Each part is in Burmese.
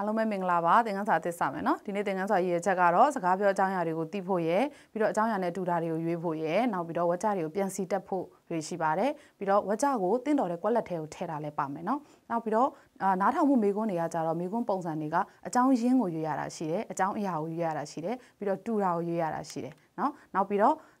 ားလုံးပဲမင်္ဂလာပါသင်ခန်းစာသစ်စမယ်နော်ဒီနေ့သင်ခန်းစာရည်ရချက်ကတော့စကားပြောအကြောင်းအရာတွေကိုသိဖို့ရယ်ပြီးတော့အကြောင်းအရာနဲ့တူတာတွေကိုရွေးဖို့ရယ်နောက်ပြီးတော့ဝါကျတွေကိုပြန်စီတက်ဖို့တွေရှိပါတယ်ပြီးတော့ဝါကျကိုတင့်တော်တဲ့ကွက်လက်ထဲကိုထည့်တာလည်းပါမယ်နော်နောက်ပြီးတော့နားထောင်မှုမေကွန်းတွေကကြတော့မေကွန်းပုံစံတွေကအကြောင်းရင်းကိုရွေးရတာရှိတယ်အကြောင်းအရာကိုရွေးရတာရှိတယ်ပြီးတော့တူတာကိုရွေးရတာရှိတယ်နော်နောက်ပြီးတော့ ဒီဖတ်တဲ့မိကွန်းတွေထဲမှာဆိုရင်တော့ဝကြတွေကိုပြန်စီတာတွေရှိတယ်ပြီးတော့ပေးထားတဲ့ဝကြကိုကွက်လက်ထဲကိုထည့်ရတာရှိတယ်ပြီးတော့တူတာရွေးတာတွေဘာတွေလည်းရှိတာပေါ့နော်အဲ့တော့ဖြည့်ကြည့်ကြရအောင်학생회발표회자세히밤늦게작가알려주다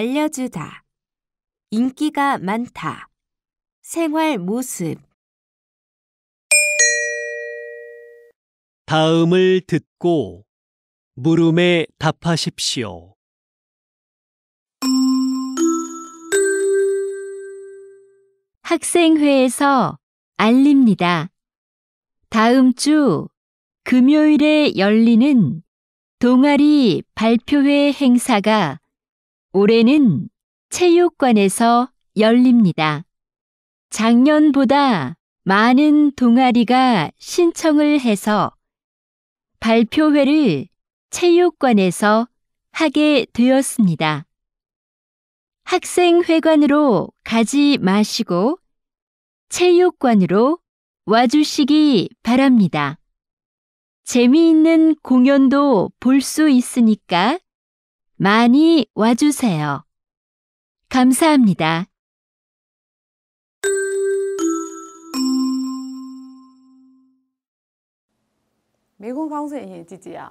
인기가 많다. 생활 모습 다음을 듣고 물음에 답하십시오. 학생회에서 알립니다. 다음 주 금요일에 열리는 동아리 발표회 행사가 올해는 체육관에서 열립니다. 작년보다 많은 동아리가 신청을 해서 발표회를 체육관에서 하게 되었습니다. 학생회관으로 가지 마시고 체육관으로 와주시기 바랍니다. 재미있는 공연도 볼 수 있으니까 많이 와주세요. 감사합니다. 미군강세인지지 야.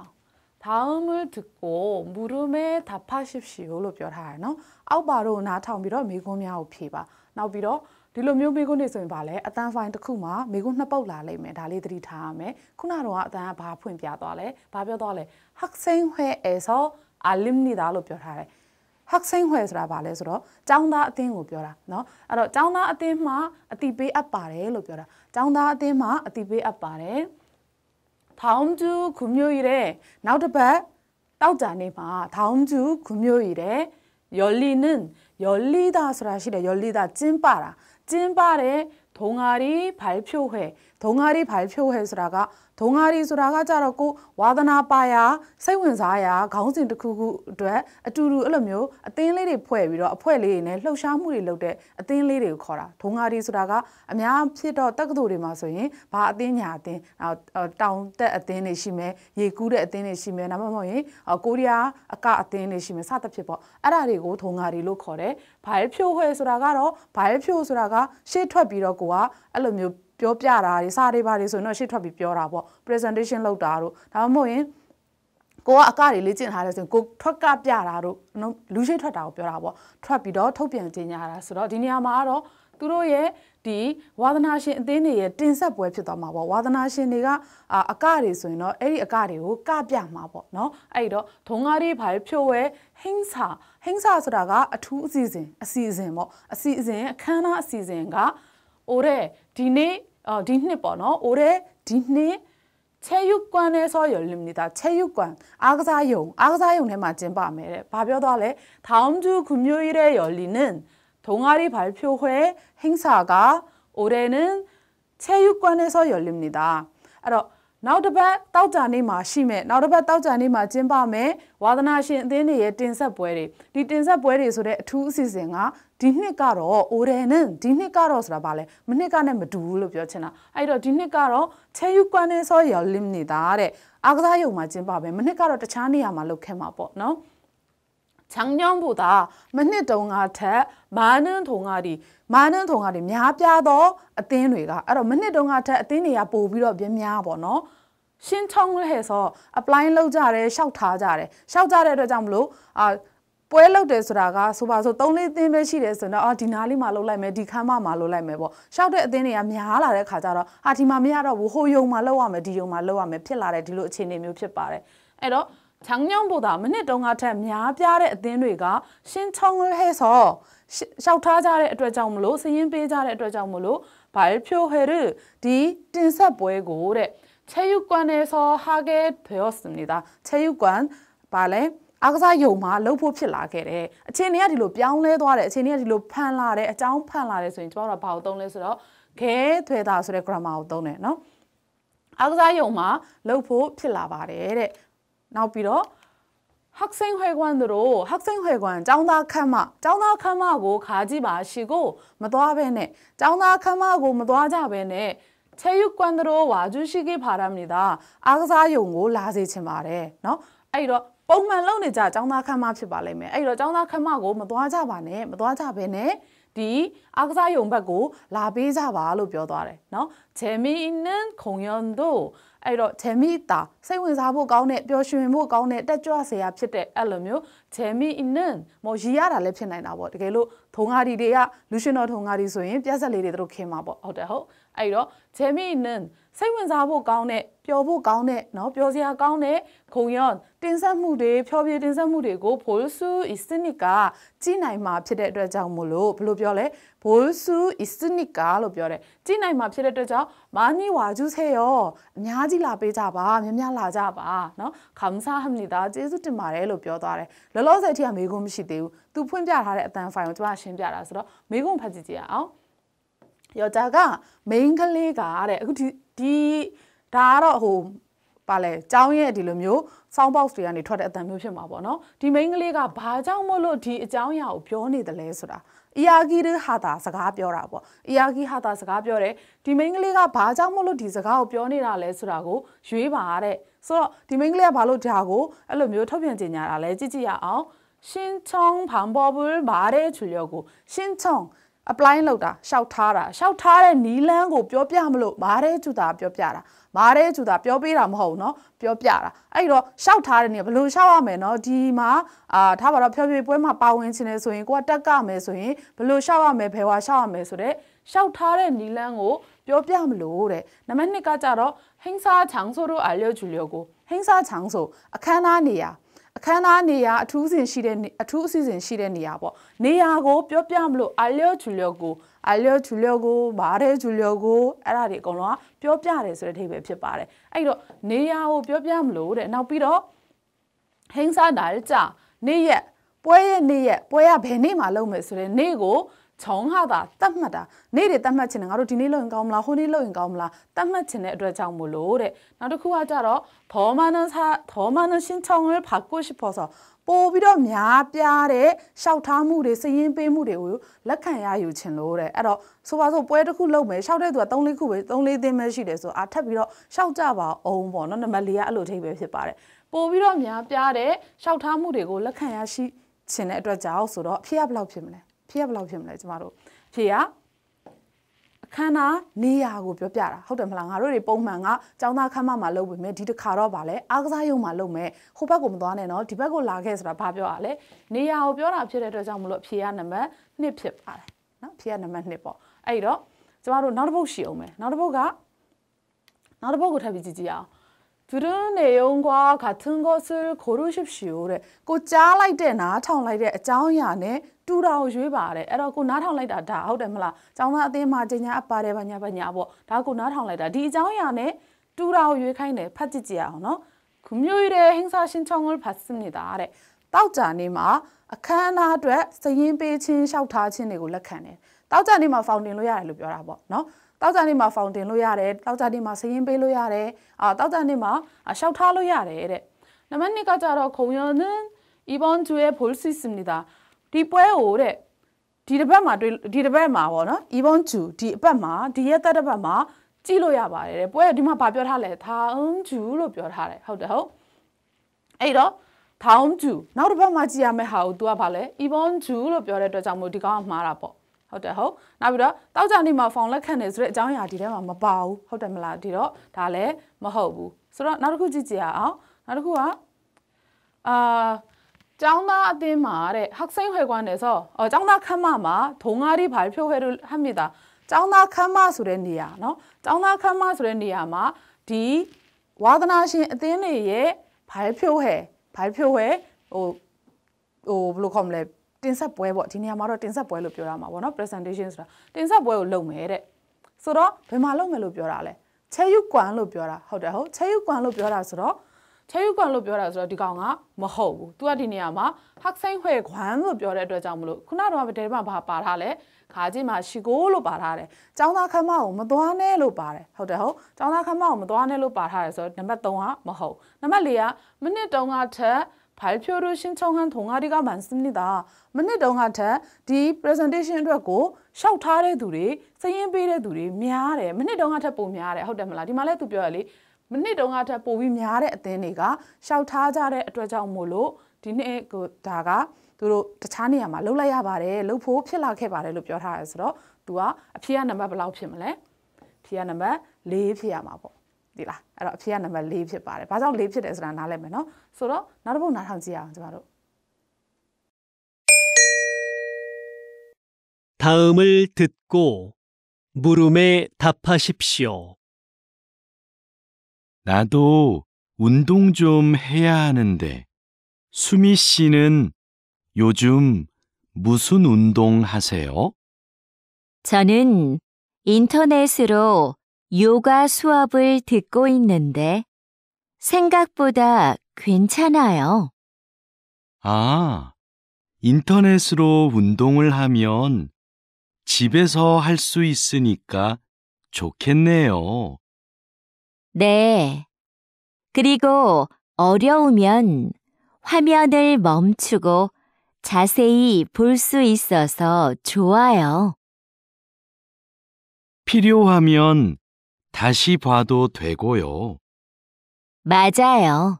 다음을듣고물음에답하십시오로ပြောထားတယ်เนาะအောက်ပါတော့နားထောင်ပြီးတော့မိကွန်းများကိုဖြေပါနောက်ပြီးတော့ဒီလိုမျိုးမိကွန်းတွေဆိုရင်ဗာလဲအတန်းဖိုင်တစ်ခုမှာမိကွန်းနှစ်ပုတ်လာလိမ့်မယ်ဒါလေးသတိထားရမယ်ခုနတော့အတန်းကဘာဖွင့်ပြသွားလဲဘာပြောသွားလဲဟက်စိန်ဟွဲအဲဆိုအာလင်နီဒါလို့ပြောထားတယ်ဟက်စိန်ဟွဲဆိုတာဗာလဲဆိုတော့ចောင်းသားအသင်းကိုပြောတာเนาะအဲ့တော့ចောင်းသားအသင်းမှာအတိပေးအပ်ပါတယ်လို့ပြောတာចောင်းသားအသင်းမှာအတိပေးအပ်ပါတယ် 다음 주 금요일에 나우르바 따우자니마 다음 주 금요일에 열리는 열리다 소라시래 열리다 찐빠라 찐빠의 동아리 발표회 ဒုံငါးရီဖိုင်ဖြိုးဟဲဆိုတာကဒုံငါးရီဆိုတာကကြတော့ကိုဝါသနာပါရာစိတ်ဝင်စားရာခေါင်းစဉ်တစ်ခုခုအတွက်အတူတူအဲ့လိုမျိုးအသင်းလေးတွေဖွဲ့ပြီးတော့အဖွဲ့လေးတွေနဲ့လှုပ်ရှားမှုတွေလုပ်တဲ့အသင်းလေးတွေကိုခေါ်တာဒုံငါးရီဆိုတာကအများဖြစ်တော့တက္ကသိုလ်တွေမှာဆိုရင်ဘာအသင်းညာအသင်းတောင်တက်အသင်းတွေရှိမယ်ရေကူးတဲ့အသင်းတွေရှိမယ်ဒါမှမဟုတ်ရင်ကိုရီးယားအကအသင်းတွေရှိမယ်စသဖြင့်ပေါ့အဲ့ဒါတွေကိုဒုံငါးရီလို့ခေါ်တယ်ဘိုင်ဖြိုးဟဲဆိုတာကတော့ဘိုင်ဖြိုးဆိုတာကရှေ့ထွက်ပြီးတော့ကိုကအဲ့လိုမျိုးပြောပြတာတွေစာတွေဘာတွေဆိုရင်တော့ရှေ့ထွက်ပြီးပြောတာပေါ့ presentation လုပ်တာတို့ဒါမှမဟုတ်ရင်ကိုကအကတွေလေ့ကျင့်ထားတယ်ဆိုရင်ကိုထွက်ကပြတာတို့လူရှိထွက်တာကိုပြောတာပေါ့ထွက်ပြီးတော့ထုတ်ပြန်ကြေညာတာဆိုတော့ဒီနေရာမှာကတော့သူတို့ရဲ့ဒီဝါသနာရှင်အသင်းတွေရဲ့တင်ဆက်ပွဲဖြစ်သွားမှာပေါ့ဝါသနာရှင်တွေကအကတွေဆိုရင်တော့အဲ့ဒီအကတွေကိုကပြမှာပေါ့နော်အဲ့တော့ဒုံကားတွေဘာဖြိုးဝဲဟင်းစာဟင်းစာဆိုတာက အထူးအစီအစဉ်အစီအစဉ်ပေါ့အစီအစဉ်အခမ်းအနားအစီအစဉ်ကအိုတဲ့ဒီနေ့ 어, 디နှစ်ပေါ့နော် 올해 디နှစ် 체육관에서 열립니다. 체육관, 악사용, 악사용에만 찐밤에 바벼달래 다음 주 금요일에 열리는 동아리 발표회 행사가 올해는 체육관에서 열립니다. Alors, နောက်တစ်ပတ်တောက်ကြနေမှာရှိမယ်နောက်တစ်ပတ်တောက်ကြနေမှာကျင်းပမယ်ဝါသနာရှင်အသင်းတွေရဲ့တင်ဆက်ပွဲတွေဒီတင်ဆက်ပွဲတွေဆိုတဲ့အထူးအစီအစဉ်ကဒီနှစ်ကတော့အိုရယ်နန်ဒီနှစ်ကတော့ဆိုတာဗာလဲမနှစ်ကနဲ့မတူဘူးလို့ပြောချင်တာအဲ့တော့ဒီနှစ်ကတော့ချေယူကွန်နေဆောရောလင်းနေတာတဲ့အာကစားရုံမှာကျင်းပပဲမနှစ်ကတော့တခြားနေရာမှာလုပ်ခဲ့မှာပေါ့နော်ချောင်ညောင်းဘူတာမနှစ်တုံးကထက်မာနန်းထုံကဒီမာနန်းထုံကဒီများပြားသောအသင်းတွေကအဲ့တော့မနှစ်တုံးကထက်အသင်းတွေကပိုပြီးတော့ပြင်းများပေါ့နော်ရှင်းထုံးလဲဆို apply လုပ်ကြတယ်ရှောက်ထားကြတယ်ရှောက်ကြတဲ့အတွက်ကြောင့်မလို့အာပွဲလောက်တယ်ဆိုတာကဆိုပါဆို3လေးသင်းပဲရှိတယ်ဆိုတော့အော်ဒီနားလေးမှာလှုပ်လိုက်မယ်ဒီခမ်းမမှာလှုပ်လိုက်မယ်ပေါ့ရှောက်တဲ့အသင်းတွေကများလာတဲ့ခါကျတော့ဟာဒီမှာမရတော့ဘူးဟိုယုံမှာလှုပ်ရမယ်ဒီယုံမှာလှုပ်ရမယ်ဖြစ်လာတဲ့ဒီလိုအခြေအနေမျိုးဖြစ်ပါတယ်အဲ့တော့ချောင်းညောင်းဘုရားမနစ်တုံးကထက်များပြားတဲ့အသင်းတွေကရှင်းချုံဟဲဆောရှောက်ထားကြတဲ့အတွက်ကြောင့်မလို့စရင်ပေးကြတဲ့အတွက်ကြောင့်မလို့ဘာဖြိုဟဲရဒီတင်ဆက်ပွဲကိုတဲ့체육관에서하게되었습니 다. 체육관발에အားကစားယုံမှာလှုပ်ဖို့ဖြစ်လာခဲ့တယ်အခြေအနေကဒီလိုပြောင်းလဲသွားတယ်အခြေအနေကဒီလိုဖန်လာတယ်အကြောင်းဖန်လာတယ်ဆိုရင်ကျွန်တော်တို့ကဘာကိုသုံးလဲဆိုတော့ခဲသွေတာဆိုတဲ့ grammar ကိုသုံးတယ်နော်အားကစားယုံမှာလှုပ်ဖို့ဖြစ်လာပါတယ်တဲ့နောက်ပြီးတော့ဟက်ဆင်ဟွဲကွမ်တို့ဟက်ဆင်ဟွဲကွမ်ចောင်းသားခမ်းမចောင်းသားခမ်းမကိုခါကြည့်ပါရှီကိုမသွားဘဲနဲ့ចောင်းသားခမ်းမကိုမသွားကြဘဲနဲ့체육관으로와주시기바랍니다အားကစားယုံကိုလာစေချင်ပါတယ်เนาะအဲ့တော့ပုံမှန်လုပ်နေကြចောင်းသားခမ်းမဖြစ်ပါလိမ့်မယ်အဲ့တော့ចောင်းသားခမ်းမကိုမသွားကြပါနဲ့မသွားကြဘဲနဲ့ဒီအာကစားယုံဘက်ကိုလာပေးကြပါလို့ပြောသွားတယ်နော်ဂျယ်မီနန်ခုံယွန်တို့အဲ့တော့ဂျယ်မီတာစိတ်ဝင်စားဖို့ကောင်းတဲ့ပျော်ရွှင်ဖို့ကောင်းတဲ့တက်ကြွစရာဖြစ်တဲ့အဲ့လိုမျိုးဂျယ်မီနန်မော်ရီရတာလည်းဖြစ်နိုင်တာပေါ့တကယ်လို့ထုံငါဒီတွေကလူရှင်တော်ထုံငါဒီဆိုရင်ပြက်ဆက်လေးတွေတို့ခင်းမှာပေါ့ဟုတ်တယ်ဟုတ်အဲ့တော့ဂျယ်မီနန်စိတ်ဝင်စားဖို့ကောင်းတဲ့ပျော်ဖို့ကောင်းတဲ့နော်ပျော်စရာကောင်းတဲ့ခုံယွန်တင်ဆက်မှုတွေဖျော်ဖြေတင်ဆက်မှုတွေကိုဘိုလ်ဆူအစ်စနစ်ကကြီးနိုင်မှာဖြစ်တဲ့အတွက်ကြောင့်မို့လို့ဘယ်လိုပြောလဲဘိုလ်ဆူအစ်စနစ်ကလို့ပြောတယ်ကြီးနိုင်မှာဖြစ်တဲ့အတွက်ကြောင့်မာနီဝါကျူးဆဲရောအများကြီးလာပေးကြပါများများလာကြပါနော်ခမ်ဆာဟမ်နီတာကျေးဇူးတင်ပါတယ်လို့ပြောသွားတယ်လောလောဆယ်အထိကမေကွန်းမရှိသေးဘူးသူဖွင့်ပြထားတဲ့အတန်ဖိုင်ကိုကျွန်မရှင်းပြတာဆိုတော့မေကွန်းဖတ်ကြည့်ကြရအောင်ယောက်ျားက main ကလေးကတဲ့အခုဒီဒီဒါကတော့ဟိုပါလဲကျောင်းရဲ့ဒီလိုမျိုး sound box တွေကနေထွက်တဲ့အသံမျိုးဖြစ်မှာပေါ့နော်ဒီ main ကလေးကဘာကြောင့်မို့လို့ဒီအကြောင်းအရာကိုပြောနေတယ်လဲဆိုတာအီယာဂီဟာတာစကားပြောတာပေါ့အီယာဂီဟာတာစကားပြောတယ်ဒီမိန်းကလေးကဘာကြောင့်မလို့ဒီစကားကိုပြောနေတာလဲဆိုတာကိုရွေးပါတဲ့ဆိုတော့ဒီမိန်းကလေးကဘာလို့ဒါကိုအဲ့လိုမျိုးထုတ်ပြန်ကြေညာတာလဲကြည့်ကြည့်ရအောင်ရှင်းချုံဖန်ဘောဘူးဘာတဲ့ချူလျောကိုရှင်းချုံ apply လုပ်တာရှောက်ထားတာရှောက်ထားတဲ့နီလန်းကိုပြောပြမလို့မားတဲ့ကျူတာပြောပြတာမားတဲ့ကျူတာပြောပေးတာမဟုတ်ဘူးเนาะပြောပြတာအဲ့တော့ရှောက်ထားတဲ့နေဘယ်လိုရှောက်ရမလဲเนาะဒီမှာအာထားပါတော့ဖြောဖြေပွဲမှာပါဝင်ခြင်းလေဆိုရင်ကိုကတက်ကမယ်ဆိုရင်ဘယ်လိုရှောက်ရမလဲဘယ်ဝါရှောက်ရမလဲဆိုတော့ရှောက်ထားတဲ့နီလန်းကိုပြောပြမလို့တဲ့နံပါတ်2ကကြတော့ဟင်းစားချောင်ဆိုတို့အလျော့ကျူလျောကိုဟင်းစားချောင်ဆိုအခမ်းအနားနေရာအခမ်းအနားနေရာအထူးအဆင်ရှိတဲ့အထူးအစီအစဉ်ရှိတဲ့နေရာပေါ့နေရာကိုပြောပြမလို့အလျော့ဂျူလျောကိုအလျော့ဂျူလျောကိုမာရဲဂျူလျောကိုအဲ့ဒါတွေအကုန်လုံးကပြောပြတယ်ဆိုတဲ့အဓိပ္ပာယ်ဖြစ်ပါတယ်အဲ့တော့နေရာကိုပြောပြမလို့တဲ့နောက်ပြီးတော့ဟင်းစားတာကြာနေ့ရက်ပွဲရဲ့နေ့ရက်ပွဲရဘယ်နေ့မှလုပ်မယ်ဆိုတဲ့နေ့ကိုချောင်းဟာတာတတ်မှတ်တာနေ့တွေတတ်မှတ်ချင်တယ်ငါတို့ဒီနေ့လုပ်ရင်ကောင်းမလားဟိုနေ့လုပ်ရင်ကောင်းမလားတတ်မှတ်ချင်တဲ့အတွက်ကြောင့်မို့လို့တဲ့နောက်တစ်ခုကကြတော့ဒေါ်မနစာဒေါ်မနရှင်ချောင်းရဲ့ဘာကိုရှိဖို့ဆိုပို့ပြီးတော့များပြားတဲ့ရှောက်ထားမှုတွေစည်ရင်းပေးမှုတွေကိုလက်ခံရယူချင်လို့တဲ့အဲ့တော့ဆိုပါစို့ပွဲတစ်ခုလုပ်မယ်ရှောက်တဲ့သူက3-4ခုပဲ3-4သင်းပဲရှိတယ်ဆိုအာထပ်ပြီးတော့ရှောက်ကြပါအောင်ပေါ့နော်နံပါတ်၄ကအဲ့လိုအထိပ်ပဲဖြစ်ပါတယ်ပို့ပြီးတော့များပြားတဲ့ရှောက်ထားမှုတွေကိုလက်ခံရရှိချင်တဲ့အတွက်ကြောင့်ဆိုတော့အဖြစ်ကဘယ်လောက်ဖြစ်မလဲဖြေရဘယ်လောက်ဖြစ်မလဲကျမတို့ဖြေရအခမ်းနားနေရာကိုပြောပြတာဟုတ်တယ်မလားငါတို့တွေပုံမှန်ကចောင်းသားခမ်းမမှာလုပ်ပေမဲ့ဒီတစ်ခါတော့ဗာလဲအားကစားရုံမှာလုပ်မယ်ဟိုဘက်ကိုမသွားနဲ့နော်ဒီဘက်ကိုလာခဲ့ဆိုတာဘာပြောရလဲနေရာကိုပြောတာဖြစ်တဲ့အတွက်ကြောင့်မလို့ဖြေရနံပါတ်1ဖြစ်ပါတယ်နော်ဖြေရနံပါတ်1ပေါ့အဲ့တော့ကျမတို့နောက်တစ်ပုတ်ရှည်အောင်မယ်နောက်တစ်ပုတ်ကနောက်တစ်ပုတ်ကိုထပ်ပြီးကြည့်ကြည့်အောင်들은내용과같은것을고르십시 오. 그 래. 그짜라이때 나, 타운라이때짜오야네တူတာကိုရွေးပါတယ်အဲ့တော့ကိုနားထောင်လိုက်တာဒါဟုတ်တယ်မလားចောင်းသားအသင်းမှာကျင်ညာအပ်ပါတယ်ဘာညာဘာညာပေါ့ဒါကိုနားထောင်လိုက်တာဒီအကြောင်းအရာနဲ့တူတာကိုရွေးခိုင်းတယ်ဖတ်ကြည့်ကြရအောင်နော်금요일에행사신청을받습니다တဲ့တောက်ကြနေမှာအခမ်းအနားအတွက်စရင်ပေးခြင်းလျှောက်ထားခြင်းတွေကိုလက်ခံတယ်တောက်ကြနေမှာဖောင်တင်လို့ရတယ်လို့ပြောတာပေါ့နော်တောက်ကြနေမှာဖောင်တင်လို့ရတယ်တောက်ကြနေမှာစရင်ပေးလို့ရတယ်အာတောက်ကြနေမှာလျှောက်ထားလို့ရတယ်တဲ့နံပါတ်2ကကြတော့ခုံရုံ는이번주에볼수있습니다ဒီပွဲကိုတဲ့ဒီတစ်ပတ်မှာတွေ့ဒီတစ်ပတ်မှာပေါ့နော်အီဘွန်ချူဒီအပတ်မှာဒီရက်သက်တစ်ပတ်မှာကြည့်လို့ရပါတယ်တဲ့ပွဲကဒီမှာဗာပြောထားလဲသာအုံချူလို့ပြောထားတယ်ဟုတ်တယ်ဟုတ်အဲ့တော့ထောင်းကျူနောက်တစ်ပတ်မှကြည့်ရမယ့်ဟာကို तू ကဗာလဲအီဘွန်ဂျူလို့ပြောတဲ့အတွက်ကြောင့်မို့ဒီကောင်ကမှားတာပေါ့ဟုတ်တယ်ဟုတ်နောက်ပြီးတော့တောက်ကြနေမှာဖောင်လက်ခံတယ်ဆိုတဲ့အကြောင်းအရာဒီထဲမှာမပါဘူးဟုတ်တယ်မလားဒီတော့ဒါလည်းမဟုတ်ဘူးဆိုတော့နောက်တစ်ခုကြည့်ကြရအောင်နောက်တစ်ခုကအာကျောင်းသားအသင်းမှာတဲ့ဟက်စိန်ဟွေကွမ်နေဆိုအော်ကျောင်းသားခမ်းမမှာဒုံငါရီဘာဖြိုဟွေတို့ဟမ်မီတာကျောင်းသားခမ်းမဆိုတဲ့နေရာနော်ကျောင်းသားခမ်းမဆိုတဲ့နေရာမှာဒီဝါသနာရှင်အသင်းတွေရဲ့ဘာဖြိုဟွေဘာဖြိုဟွေဟိုဟိုဘယ်လိုခေါ်မလဲတင်ဆက်ပွဲပေါ့ဒီနေရာမှာတော့တင်ဆက်ပွဲလို့ပြောတာမှာပေါ့နော် presentation ဆိုတာတင်ဆက်ပွဲကိုလုပ်မယ်တဲ့ဆိုတော့ဘယ်မှာလုပ်မယ်လို့ပြောတာလဲချဲယူကွမ်လို့ပြောတာဟုတ်တယ်ဟုတ်ချဲယူကွမ်လို့ပြောတာဆိုတော့ချဲယူကွမ်လို့ပြောတာဆိုတော့ဒီကောင်ကမဟုတ်ဘူး तू ကဒီနေရာမှာဟက်ဆိုင်ဟွဲခွမ်လို့ပြောတဲ့အတွက်ကြောင့်မလို့ခုနကတော့ဗတဲမှာဘာပါထားလဲခါကြီးမှာရှီကိုလို့ပါထားတယ်။ចောင်းသားခမောက်ကိုမသွားနဲ့လို့ပါတယ်။ဟုတ်တယ်ဟုတ်။ចောင်းသားခမောက်ကိုမသွားနဲ့လို့ပါထားတယ်ဆိုတော့နံပါတ်3ကမဟုတ်။နံပါတ်4ကမိနစ်3ကထက်발표를신청한동아리가많습니 다. မနစ်တုန်းကထက်ဒီ presentation အတွက်ကိုရှောက်ထားတဲ့သူတွေစရင်ပေးတဲ့သူတွေများတယ်။မနစ်တုန်းကထက်ပုံများတယ်ဟုတ်တယ်မလား။ဒီမှာလည်းသူပြောရလေ။မနစ်တုန်းကထပ်ပို့ပြီးများတဲ့အသင်းတွေကရှောက်ထားကြတဲ့အတွက်ကြောင့်မို့လို့ဒီနေ့ကိုဒါကသူတို့တခြားနေရာမှာလှုပ်လိုက်ရပါတယ်လှုပ်ဖို့ဖြစ်လာခဲ့ပါတယ်လို့ပြောထားတယ်ဆိုတော့သူကအဖြေကနံပါတ်ဘယ်လောက်ဖြစ်မလဲဖြေကနံပါတ်၄ဖြစ်ရမှာပေါ့ဒီလားအဲ့တော့အဖြေကနံပါတ်၄ဖြစ်ပါတယ်ဘာကြောင့်၄ဖြစ်တယ်ဆိုတာနားလည်မယ်နော်ဆိုတော့နောက်တစ်ပုတ်နားထောင်ကြည့်အောင်ကျွန်တော်တို့ 다음을 듣고 물음에 답하십시오. 나도 운동 좀 해야 하는데, 수미 씨는 요즘 무슨 운동 하세요? 저는 인터넷으로 요가 수업을 듣고 있는데, 생각보다 괜찮아요. 아, 인터넷으로 운동을 하면 집에서 할 수 있으니까 좋겠네요. 네. 그리고 어려우면 화면을 멈추고 자세히 볼 수 있어서 좋아요. 필요하면 다시 봐도 되고요. 맞아요.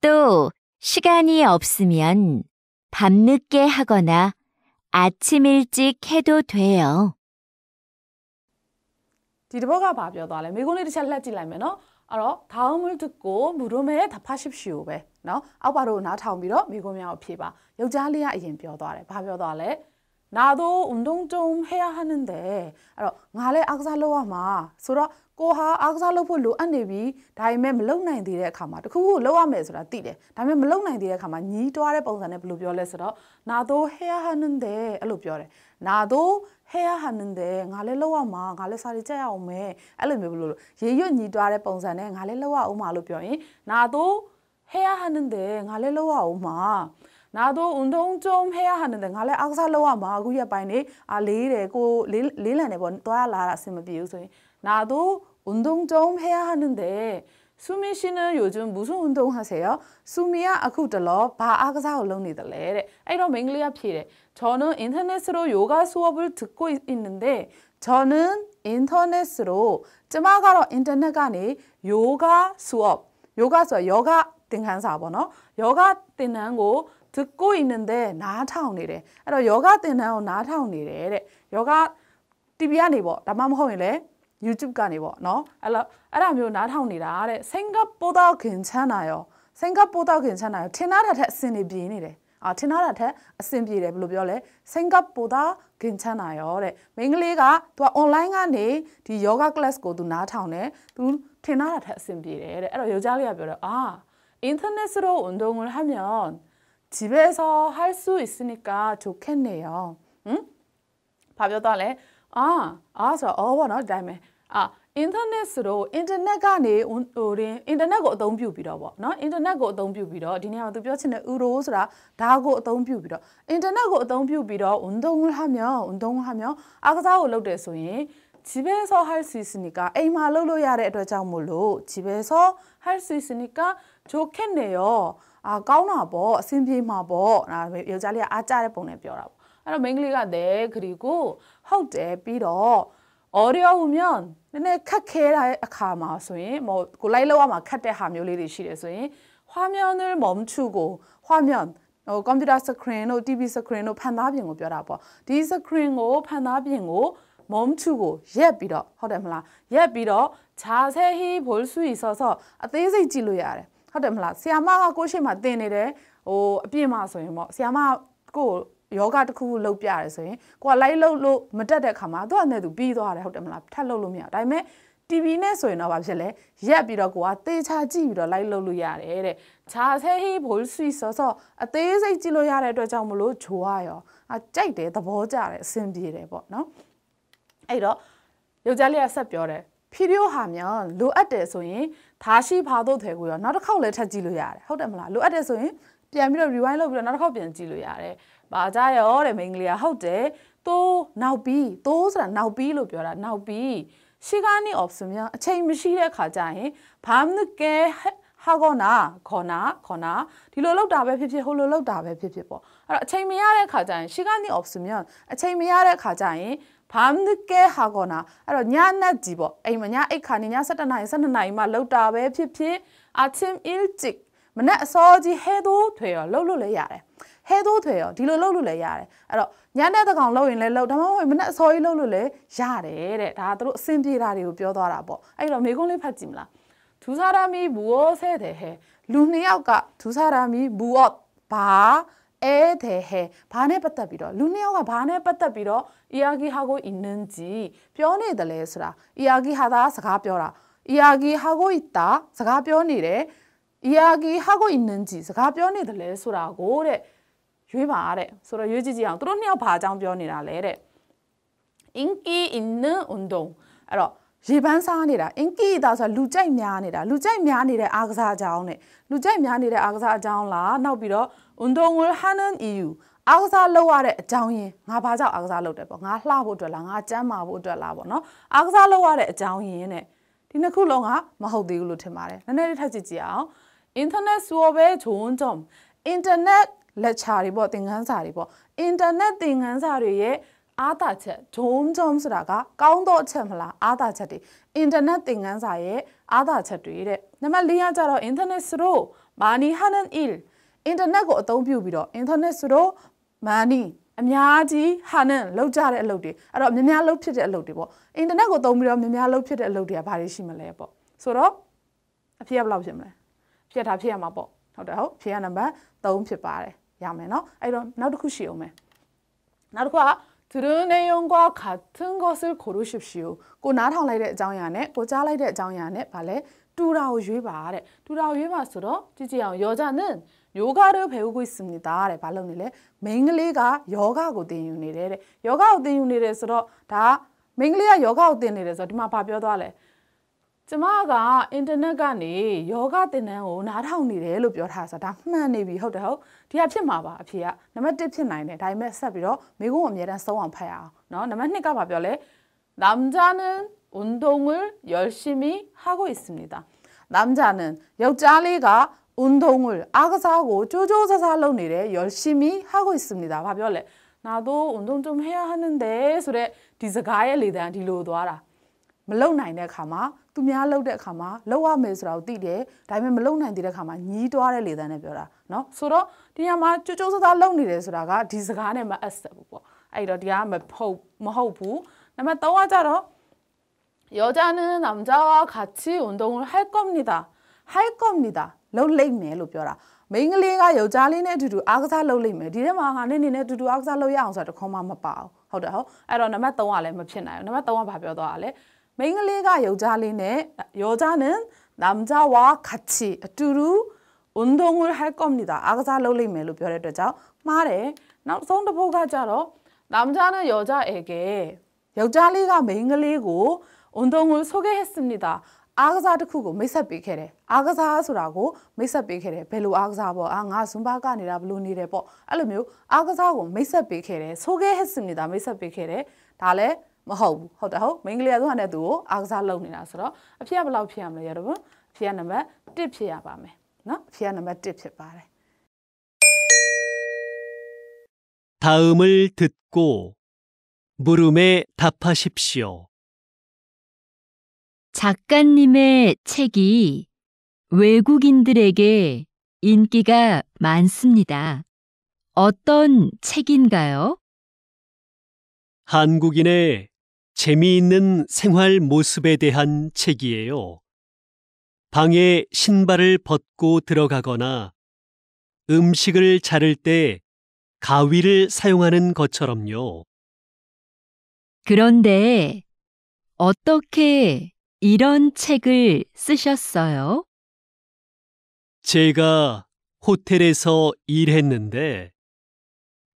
또 시간이 없으면 밤늦게 하거나 아침 일찍 해도 돼요. ဒီတဘောကဘာပြောသွားလဲမိကုန်းလေးတစ်ချက်လှက်ကြည့်လိုက်မယ်နော်အဲ့တော့ဒါအောင်မလို့ကိုမူရုံမဲ့ဖာရှစ်ရှီကိုပဲနော်အောက်ပါတို့နားထောင်ပြီးတော့မိကုန်းများကိုဖြေပါယောက်ျားလေးကအရင်ပြောသွားတယ်ဘာပြောသွားလဲနာတော့운동좀해야하는데အဲ့တော့ငါလည်းအားကစားလုပ်ရမှာဆိုတော့ကိုဟာအားကစားလုပ်ဖို့လိုအပ်နေပြီဒါပေမဲ့မလုပ်နိုင်သေးတဲ့အခါမှာတခုခုလုပ်ရမယ်ဆိုတာသိတယ်ဒါပေမဲ့မလုပ်နိုင်သေးတဲ့အခါမှာညီးတွားတဲ့ပုံစံနဲ့ဘယ်လိုပြောလဲဆိုတော့နာတော့해야하는데အဲ့လိုပြောတယ်နာတော့ဟဲရဟန်နန်တဲ့ငါလည်းလောက်အောင်မှာငါလည်းစာရီကြက်ရအောင်မယ်အဲ့လိုမျိုးဘလို့ရေရွတ်ညီတွားတဲ့ပုံစံနဲ့ငါလည်းလောက်အောင်မှာလို့ပြောရင်နာတော့ဟဲရဟန်နန်တဲ့ငါလည်းလောက်အောင်မှာနာတော့ဥတုံကျုံဟဲရဟန်တဲ့ငါလည်းအောက်စားလောက်အောင်မှာအခုရက်ပိုင်းနေအာလေးတယ်ကိုလေးလေးလံတယ်ပေါ့တွားလာတာအဆင်မပြေဘူးဆိုရင်နာတော့ဥတုံကျုံဟဲရဟန်တဲ့수미씨는요즘무슨운동하세 요? 수미 야, 아쿠들러바아가사올롱니들 래. 에이런맹글리아피 래. 저는 인터넷으로 요가 수업을 듣고 있는데 저는 인터넷으로 쯔마가로 인터넷 간에 요가 수업, 요가 수업, 요가 등한사 번호, 요가 등한고 듣고 있는데 나타오니래. 그래서 요가 등한고 나타오니래. 요가 TV ကနေပေါ့ဒါမှမဟုတ်ရင်လည်း YouTube ကနေပေါ့เนาะအဲ့လိုအဲ့ဒါမျိုးနားထောင်နေတာတဲ့ Singapore တော့ခင်ချမ်းတာရော Singapore တော့ခင်ချမ်းတာရောထင်တာတစ်ထက်အဆင်နေပြင်းနေတယ်အာထင်တာထက်အဆင်ပြေတယ်ဘယ်လိုပြောလဲစင်ကာပူသားဂင်ချမ်းတာရောတဲ့မိန်းကလေးကသူက online ကနေဒီ yoga class ကိုသူနားထောင်တယ်သူထင်တာထက်အဆင်ပြေတယ်တဲ့အဲ့တော့ယောက်ျားလေးကပြောတော့အာ인터넷으로운동을하면집에서할수있으니까좋겠네 요. 응? 밥여달래 아, 아, 저, 어, 뭐, 나, 다음 에. 아, internet ဆိုတော့ internet ကနေဟိုတင် internet ကိုအသုံးပြုပြီးတော့ပေါ့နော် internet ကိုအသုံးပြုပြီးတော့ဒီနေရာမှာသူပြောချင်တဲ့ euro ဆိုတာဒါကိုအသုံးပြုပြီးတော့ internet ကိုအသုံးပြုပြီးတော့운동을하며운동을하며အကစားကိုလုပ်တယ်ဆိုရင်집에서할수있으니까အိမ်မှာလုပ်လို့ရတဲ့အတွက်ကြောင့်မို့လို့집에서할수있으니까좋겠네요အာကောင်းတာပေါ့အဆင်ပြေမှာပေါ့ဒါယောက်ျားလေးကအားကြတဲ့ပုံနဲ့ပြောတာပေါ့အဲ့တော့မိန်းကလေးကတဲ့ခရီကိုဟုတ်တယ်ပြီးတော့ audio မြန်နည်းနည်းခက်ခဲတဲ့အခါမှာဆိုရင်မော်ကိုလိုက်လောက်ရမှာခက်တဲ့ဟာမျိုးလေးတွေရှိတယ်ဆိုရင်ဟွာမြန်နဲ့မော်မချူကိုဟွာမြန်ဟိုကွန်ပျူတာ screen တို့ TV screen တို့ဖန်သားပြင်ကိုပြောတာပေါ့ဒီ screen ကိုဖန်သားပြင်ကိုမုံချူကိုရက်ပြီးတော့ဟုတ်တယ်မလားရက်ပြီးတော့ခြာဆဲဟီဘိုလ်ဆူရီဆော့ဆော့အသေးစိတ်ကြည့်လို့ရတယ်ဟုတ်တယ်မလားဆီယာမကကိုယ့်ရှိမှတင်နေတယ်ဟိုအပြည့်မှဆိုရင်ပေါ့ဆီယာမကိုယောဂတစ်ခုခုလုပ်ပြရဲဆိုရင်ကိုကလိုက်လုပ်လို့မတက်တဲ့ခါမှာသူကနဲ့သူပြီးသွားတယ်ဟုတ်တယ်မလားထပ်လုပ်လို့မရဒါပေမဲ့ TV နဲ့ဆိုရင်တော့ဗာဖြစ်လဲရက်ပြီးတော့ကိုကသေချာကြည့်ပြီးတော့ live လုပ်လို့ရတယ်တဲ့။ခြာဆဲဟိဘိုလ်စီဆောဆောအသေးစိတ်ကြည့်လို့ရတဲ့အတွက်ကြောင့်မလို့ဂျိုးရရောအကြိုက်တယ်သဘောကျတယ်အဆင်ပြေတယ်ပေါ့နော်။အဲ့တော့ယောက်ျားလေးကဆက်ပြောတယ်ဖီဒီယိုဟာမြန်လိုအပ်တယ်ဆိုရင်ဒါရှိဖာတို့ထဲကိုရောနောက်တစ်ခေါက်လည်းထပ်ကြည့်လို့ရတယ်ဟုတ်တယ်မလားလိုအပ်တယ်ဆိုရင်ပြန်ပြီးတော့ rewind လုပ်ပြီးတော့နောက်တစ်ခေါက်ပြန်ကြည့်လို့ရတယ်။ပါကြရောတဲ့မိန်းကလေးကဟုတ်တယ်သိုးနောက်ပြီးသိုးဆိုတာနောက်ပြီးလို့ပြောတာနောက်ပြီးရှိကနေအော်ဆိုမြအချိန်မရှိတဲ့ခါကျရင်ဘာမနကဲဟာကောနာခေါ်နာခေါ်နာဒီလိုလောက်တာပဲဖြစ်ဖြစ်ဟိုလိုလောက်တာပဲဖြစ်ဖြစ်ပေါ့အဲ့တော့အချိန်မရတဲ့ခါကျရင်ရှိကနေအော်ဆိုမြအချိန်မရတဲ့ခါကျရင်ဘာမနကဲဟာကောနာအဲ့တော့ညနက်ကြီးပေါ့အိမ်မညအိတ်ခါနေည7နာရီ12နာရီမှလောက်တာပဲဖြစ်ဖြစ်အချင်းအစ်ချစ်မနဲ့အစောကြီးဟဲသိုးထွေရောလှုပ်လို့လည်းရတယ်ဟဲသိုးထွေရောဒီလိုလုပ်လို့လည်းရတယ်အဲ့တော့ညနေတကောင်လုပ်ရင်လည်းလုပ်ဒါမှမဟုတ်မနေ့အစောကြီးလုပ်လို့လည်းရတယ်တဲ့ဒါကသူတို့အဆင်ပြေတာတွေကိုပြောသွားတာပေါ့အဲ့တော့မိကုန်းလေးဖတ်ကြည့်မလားသူစားရမီဘူောဆဲတဲ့ဟဲလူနှစ်ယောက်ကသူစားရမီဘူောဘာအဲတဲ့ဟဲဘာနဲ့ပတ်သက်ပြီးတော့လူနှစ်ယောက်ကဘာနဲ့ပတ်သက်ပြီးတော့အီယာဂီဟာကိုအင်းနင်းကြီးပြောနေတယ်လဲဆိုတာအီယာဂီဟာသားစကားပြောတာအီယာဂီဟာကိုအစ်တာစကားပြောနေတယ်အီယာဂီဟာကိုအင်းနင်းကြီးစကားပြောနေတယ်လဲဆိုတာကိုတဲ့ရွေးပါတဲ့ဆိုတော့ရွေးကြည့်ကြည့်အောင်သူတို့နှစ်ယောက်ဘာအကြောင်းပြောနေတာလဲတဲ့ inki inne undong အဲ့တော့ရေပန်းစားနေတာ inki ဒါဆိုလူကြိုက်များနေတာလူကြိုက်များနေတဲ့အားကစားအကြောင်းနဲ့လူကြိုက်များနေတဲ့အားကစားအကြောင်းလားနောက်ပြီးတော့ undong will hanan eu အားကစားလုပ်ရတဲ့အကြောင်းရင်းငါဘာကြောင့်အားကစားလုပ်တယ်ပေါ့ငါလှဖို့အတွက်လားငါကျမ်းမာဖို့အတွက်လားပေါ့နော်အားကစားလုပ်ရတဲ့အကြောင်းရင်းနဲ့ဒီနှစ်ခုလုံးကမဟုတ်သေးဘူးလို့ထင်ပါတယ်နည်းနည်းလေးထပ်ကြည့်ကြည့်အောင် internet survey ဂျုံဂျုံ internet လက်ချာတွေပေါ့သင်ခန်းစာတွေပေါ့အင်တာနက်သင်ခန်းစာတွေရဲ့အားသာချက်ဂျုံဂျုံဆိုတာကကောင်းသောအချက်မလားအားသာချက်တွေအင်တာနက်သင်ခန်းစာရဲ့အားသာချက်တွေတဲ့နံပါတ်၄ကကြတော့ internet slow money hanan il အင်တာနက်ကိုအသုံးပြုပြီးတော့ internet slow money အများကြီးဟာနဲ့လောက်ကြတဲ့အလုပ်တွေအဲ့တော့များများလောက်ဖြစ်တဲ့အလုပ်တွေပေါ့အင်တာနက်ကိုသုံးပြီးတော့များများလောက်ဖြစ်တဲ့အလုပ်တွေကဘာတွေရှိမလဲပေါ့ဆိုတော့အဖြစ်ကဘယ်လောက်ဖြစ်မလဲဖြစ်တာဖြစ်ရမှာပေါ့ဟုတ်တယ်ဟုတ်ဖြစ်ရနံပါတ်3ဖြစ်ပါတယ်ရမယ်เนาะအဲ့တော့နောက်တစ်ခုရှိအောင်မယ်နောက်တစ်ခုကသူတို့နေုံကခတ်သင်ကိုစကိုရရှိရှိကိုနားထောင်လိုက်တဲ့အကြောင်းအရာနဲ့ကိုကြားလိုက်တဲ့အကြောင်းအရာနဲ့ဗာလဲတူတာကိုရွေးပါတဲ့တူတာကိုရွေးပါဆိုတော့ကြည့်ကြည့်အောင်ယောကြနဲ့ယောဂတို့ဖယ်ဦးကိုစမိတာတဲ့ဘာလုပ်နေလဲမိန်းကလေးကယောဂကိုသင်ယူနေတယ်တဲ့ယောဂကိုသင်ယူနေတယ်ဆိုတော့ဒါမိန်းကလေးကယောဂကိုသင်နေတယ်ဆိုတော့ဒီမှာဗာပြောသွားလဲကျမကအင်တာနက်ကနေယောဂသင်တန်းကိုနားထောင်နေတယ်လို့ပြောထားဆိုတာဒါမှန်နေပြီဟုတ်တယ်ဟုတ်ဒီကဖြစ်မှာပါအဖေကနံပါတ်1ဖြစ်နိုင်တယ်ဒါပေမဲ့ဆက်ပြီးတော့မိကုန်းအမြဲတမ်းစုံအောင်ဖတ်ရအောင်เนาะနံပါတ်2ကဘာပြောလဲ남자는운동을열심히하고있습니다남자는ယောက်ျားလေးက운동을아가사고조조사사လုပ်နေတယ်열심히하고있습니다ဘာပြောလဲ나도운동좀해야하는데ဆိုတော့ဒီစကားရဲ့လေတန်းဒီလိုသွားတာမလုံနိုင်တဲ့အခါမှာသူများလှုပ်တဲ့အခါမှာလှုပ်ရမယ်ဆိုတာကိုသိတယ်ဒါပေမဲ့မလှုပ်နိုင်သေးတဲ့အခါမှာညည်းတွားတဲ့လေသံနဲ့ပြောတာနော်ဆိုတော့ဒီညမှာကြိုးကြိုးစားစားလှုပ်နေတယ်ဆိုတာကဒီစကားနဲ့မအပ်ဆက်ဘူးပေါ့အဲ့တော့ဒီကမဟုတ်မဟုတ်ဘူးနံပါတ်3ကကြတော့여자는남자와같이운동을할겁니 다. 할겁니 다. လုပ်လိမ့်မယ်လို့ပြောတာမိန်းကလေးကယောက်ျားလေးနဲ့အတူတူအားကစားလုပ်လိမ့်မယ်ဒီထဲမှာငါနဲ့နေနဲ့အတူတူအားကစားလုပ်ရအောင်ဆိုတာတခေါမှမပါဘူးဟုတ်တယ်ဟုတ်အဲ့တော့နံပါတ်3ကလည်းမဖြစ်နိုင်ဘူးနံပါတ်3ကဘာပြောသွားတာလဲမိန်းကလေးကယောက်ျားလေးနဲ့ယောက်ျားနဲ့남자와같이အတူတူ운동을할겁니다အားကစားလုပ်လိမ့်မယ်လို့ပြောတဲ့အတွက်ကြောင့်မှားတယ်နောက်ဆုံးတစ်ပုဒ်ကကြတော့남자는여자에게ယောက်ျားလေးကမိန်းကလေးကို운동을소개했습니다အားကစားတစ်ခုကိုမိတ်ဆက်ပေးခဲ့တယ်အားကစားဆိုတာကိုမိတ်ဆက်ပေးခဲ့တယ်ဘယ်လိုအားကစားပေါ့အာငါဇွန်ဘာကနေတာဘယ်လိုနေတယ်ပေါ့အဲ့လိုမျိုးအားကစားကိုမိတ်ဆက်ပေးခဲ့တယ်ဆိုခဲ့ဟစ်စင်နေတာမိတ်ဆက်ပေးခဲ့တယ်ဒါလည်းမဟုတ်ဘူးဟုတ်တယ်ဟုတ်မိန်းကလေးကသူ့ဟာနဲ့သူ့ကိုအားကစားလုပ်နေတာဆိုတော့အဖေကဘယ်လောက်ဖြစ်ရမလဲရတော့ဘူးအ 다음을 듣고 물음에 답하십시오. 작가님의 책이 외국인들에게 인기가 많습니다. 어떤 책인가요? 한국인의 재미있는 생활 모습에 대한 책이에요. 방에 신발을 벗고 들어가거나 음식을 자를 때 가위를 사용하는 것처럼요. 그런데 어떻게 이런 책을 쓰셨어요? 제가 호텔에서 일했는데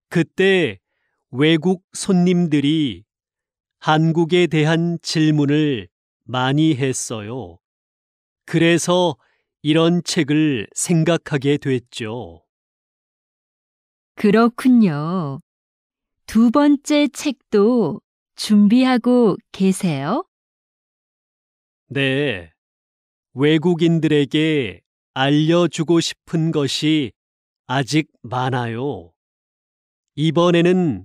그때 외국 손님들이 한국에 대한 질문을 많이 했어요. 그래서 이런 책을 생각하게 됐죠. 그렇군요. 두 번째 책도 준비하고 계세요? 네. 외국인들에게 알려주고 싶은 것이 아직 많아요. 이번에는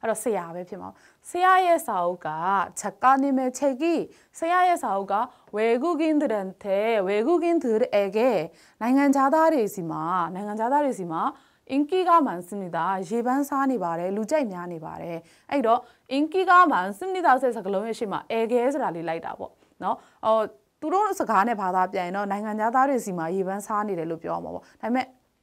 အဲ့တော့ဆရာပဲဖြစ်မှာဆရာရဲ့စာအုပ်ကချက်ကနေမဲ့ချက်ကြီးဆရာရဲ့စာအုပ်ကဝေကုကင်းတဲ့ဝေကုကင်းတဲ့အကဲနိုင်ငံသားတွေစီမှာနိုင်ငံသားတွေစီမှာအင်ကီကမန်စနိတာရေပန်းစားနေပါတယ်လူကြိုက်များနေပါတယ်အဲ့တော့အင်ကီကမန်စနိတာဆိုတဲ့စကားလုံးရဲ့ရှေ့မှာအဲကဲဆိုတာလေးလိုက်တာပေါ့နော်ဟောသူတို့စကားနဲ့ဘာသာပြန်ရင်တော့နိုင်ငံသားတွေစီမှာရေပန်းစားနေတယ်လို့ပြောအောင်ပါပေါ့ဒါပေမဲ့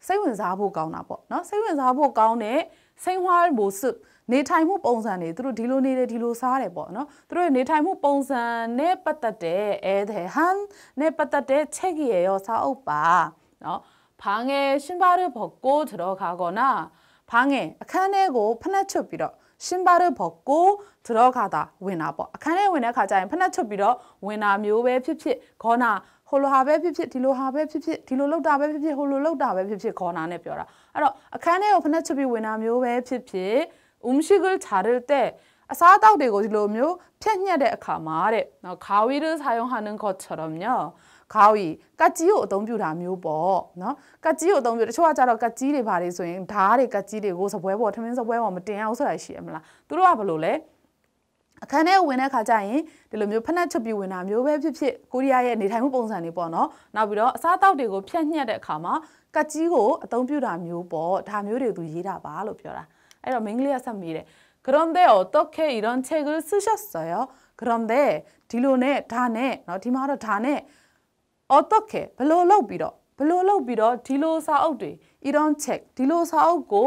စိတ်ဝင်စားဖို့ကောင်းတာပေါ့နော်စိတ်ဝင်စားဖို့ကောင်းတဲ့စိန်ဟွာမိုစစ်နေထိုင်မှုပုံစံတွေသူတို့ဒီလိုနေတယ်ဒီလိုစားတယ်ပေါ့နော်သူတို့နေထိုင်မှုပုံစံနဲ့ပတ်သက်တဲ့အဲဒဟန်နဲ့ပတ်သက်တဲ့ချက်ကြီးရောစာအုပ်ပါနော်방에신발을벗고들어가거나방에အခန်းထဲကိုဖနှက်ချွတ်ပြီးတော့ရှင်ဘာရဘောကိုဒရောခါတာဝင်တာပေါ့အခန်းထဲဝင်တဲ့ခါကျရင်ဖနှက်ချွတ်ပြီးတော့ဝင်တာမျိုးပဲဖြစ်ဖြစ်ခေါနာ ဟိုလိုဟာပဲဖြစ်ဖြစ်ဒီလိုဟာပဲဖြစ်ဖြစ်ဒီလိုလောက်တာပဲဖြစ်ဖြစ်ဟိုလိုလောက်တာပဲဖြစ်ဖြစ်ခေါ်နာနဲ့ပြောတာအဲ့တော့အခန်းထဲကိုဖနက်ချွတ်ပြီးဝင်တာမျိုးပဲဖြစ်ဖြစ်ဥမရှိကလ်ချာရတဲ့အစားအသောက်တွေကိုဒီလိုမျိုးဖြတ်ညှက်တဲ့အခါမှာတဲ့နော်ခါဝီရဆာယုံဟာနန်ခေါ်ချရမြောခေါီကတ်ကြီးကိုအသုံးပြုတာမျိုးပေါ့နော်ကတ်ကြီးကိုအသုံးပြုတချို့ကကြတော့ကတ်ကြီးတွေဘာတွေဆိုရင်ဓားတွေကတ်ကြီးတွေကိုစပွဲပေါ်ထမင်းစပွဲပေါ်မတင်အောင်ဆိုတာရှိရမလားသူတို့ကဘယ်လိုလဲအခန်းထဲဝင်တဲ့ခါကျရင်ဒီလိုမျိုးဖက်နှက်ချုပ်ပြီးဝင်တာမျိုးပဲဖြစ်ဖြစ်ကိုရီးယားရဲ့နေထိုင်မှုပုံစံတွေပေါ့နော်နောက်ပြီးတော့အစားအသောက်တွေကိုဖြန့်ညှက်တဲ့အခါမှာကတ်ကြီးကိုအသုံးပြုတာမျိုးပေါ့ဒါမျိုးတွေသူရေးတာပါလို့ပြောတာအဲ့တော့မင်းကလေးကဆက်မိတယ်그런데어떻게이런책을쓰셨어 요? 그런데디로네다네เนาะဒီမှာတော့ဒါနဲ့어떻게ဘလို့လောက်ပြီးတော့ဘလို့လောက်ပြီးတော့ဒီလိုစာအုပ်တွေ이런책ဒီလိုစာအုပ်ကို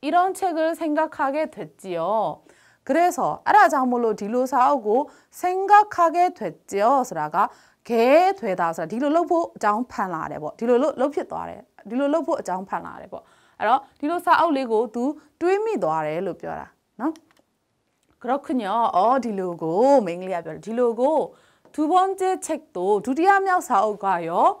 이런 책을 생각하게 됐지요. 그래서 알아자물로 뒤로 사오고 생각하게 됐지요. 그러가 개 되다서 딜로 러보 장판라래 뭐 딜로 러ဖြစ်သွာ로러보 장판라래 뭐 그래서 딜로 사오리고 두뚜이미သွားတယ် 그렇군요. 어뒤로고 맹리아 별뒤로고두 번째 책도 두리아명 사오가요.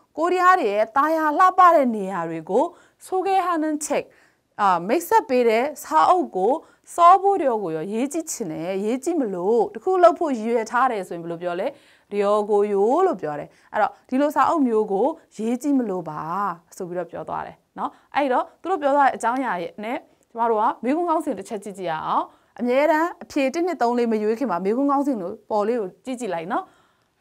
ကိုရီးယားတွေရဲ့တာယာလှပတဲ့နေရာတွေကိုဆိုခဲဟာနန်ချက်အာမိတ်ဆက်ပေးတဲ့စာအုပ်ကိုစောဖို့တရောကိုရောရေးကြည့်ချင်တယ်ရေးကြည့်မလို့တခုလောက်ဖို့ရည်ရထားတယ်ဆိုရင်ဘယ်လိုပြောလဲတရောကိုရိုးလို့ပြောတယ်အဲ့တော့ဒီလိုစာအုပ်မျိုးကိုရေးကြည့်မလို့ပါဆိုပြီးတော့ပြောသွားတယ်เนาะအဲ့တော့သူတို့ပြောသွားတဲ့အကြောင်းအရာရဲ့နဲ့ကျမတို့ကမိကုန်းကောင်းစဉ်တစ်ချက်ကြည့်ကြရအောင်အမြဲတမ်းအဖြေ1 2 3လေးမရွေးခင်မှာမိကုန်းကောင်းစဉ်လို့ပေါ်လေးကိုကြည့်ကြည့်လိုက်เนาะ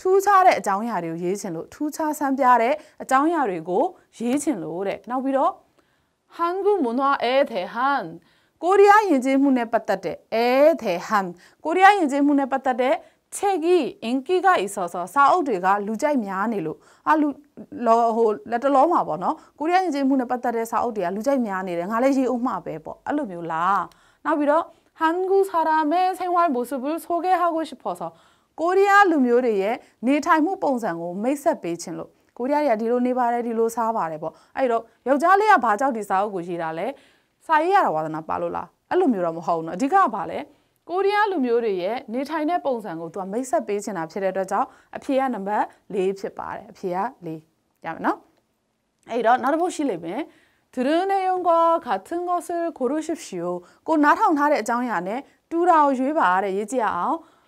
ထူးခြားတဲ့အကြောင်းအရာတွေကိုရေးချင်လို့ထူးခြားဆန်းပြတဲ့အကြောင်းအရာတွေကိုရေးချင်လို့တဲ့နောက်ပြီးတော့ဟန်ကူမွန်ဝအဲသေဟန်ကိုရီးယားယဉ်ကျေးမှုနဲ့ပတ်သက်တဲ့အဲသေဟန်ကိုရီးယားယဉ်ကျေးမှုနဲ့ပတ်သက်တဲ့ချေကြီးအင်ကီကဤဆော်ဆော်စာအုပ်တွေကလူကြိုက်များနေလို့အလူလောဟိုလက်တလုံးမှာပေါ့နော်ကိုရီးယားယဉ်ကျေးမှုနဲ့ပတ်သက်တဲ့စာအုပ်တွေကလူကြိုက်များနေတယ်ငါလည်းရေးအောင်မှပဲပေါ့အဲ့လိုမျိုးလားနောက်ပြီးတော့한국사람의생활모습을소개하고싶어서ကိုရီးယားလူမျိုးတွေရဲ့နေထိုင်မှုပုံစံကိုမိတ်ဆက်ပေးခြင်းလို့ကိုရီးယားတွေကဒီလိုနေပါတယ်ဒီလိုစားပါတယ်ပေါ့အဲ့တော့ယောက်ျားလေးကဘာကြောက်ဒီစာအုပ်ကိုရေးတာလဲစာရေးရတာဝါသနာပါလို့လားအဲ့လိုမျိုးတော့မဟုတ်ဘူးเนาะအဓိကကဘာလဲကိုရီးယားလူမျိုးတွေရဲ့နေထိုင်တဲ့ပုံစံကိုသူကမိတ်ဆက်ပေးချင်တာဖြစ်တဲ့အတွက်ကြောင့်အဖြေကနံပါတ်၄ဖြစ်ပါတယ်အဖြေက၄ရမယ်နော်အဲ့တော့နောက်တစ်ခုရှိလိမ့်မယ်드르네용과같은것을고르십시오ကိုနားထောင်ထားတဲ့အကြောင်းအရာနဲ့တူတာကိုရွေးပါတဲ့ရေးကြည့်အောင်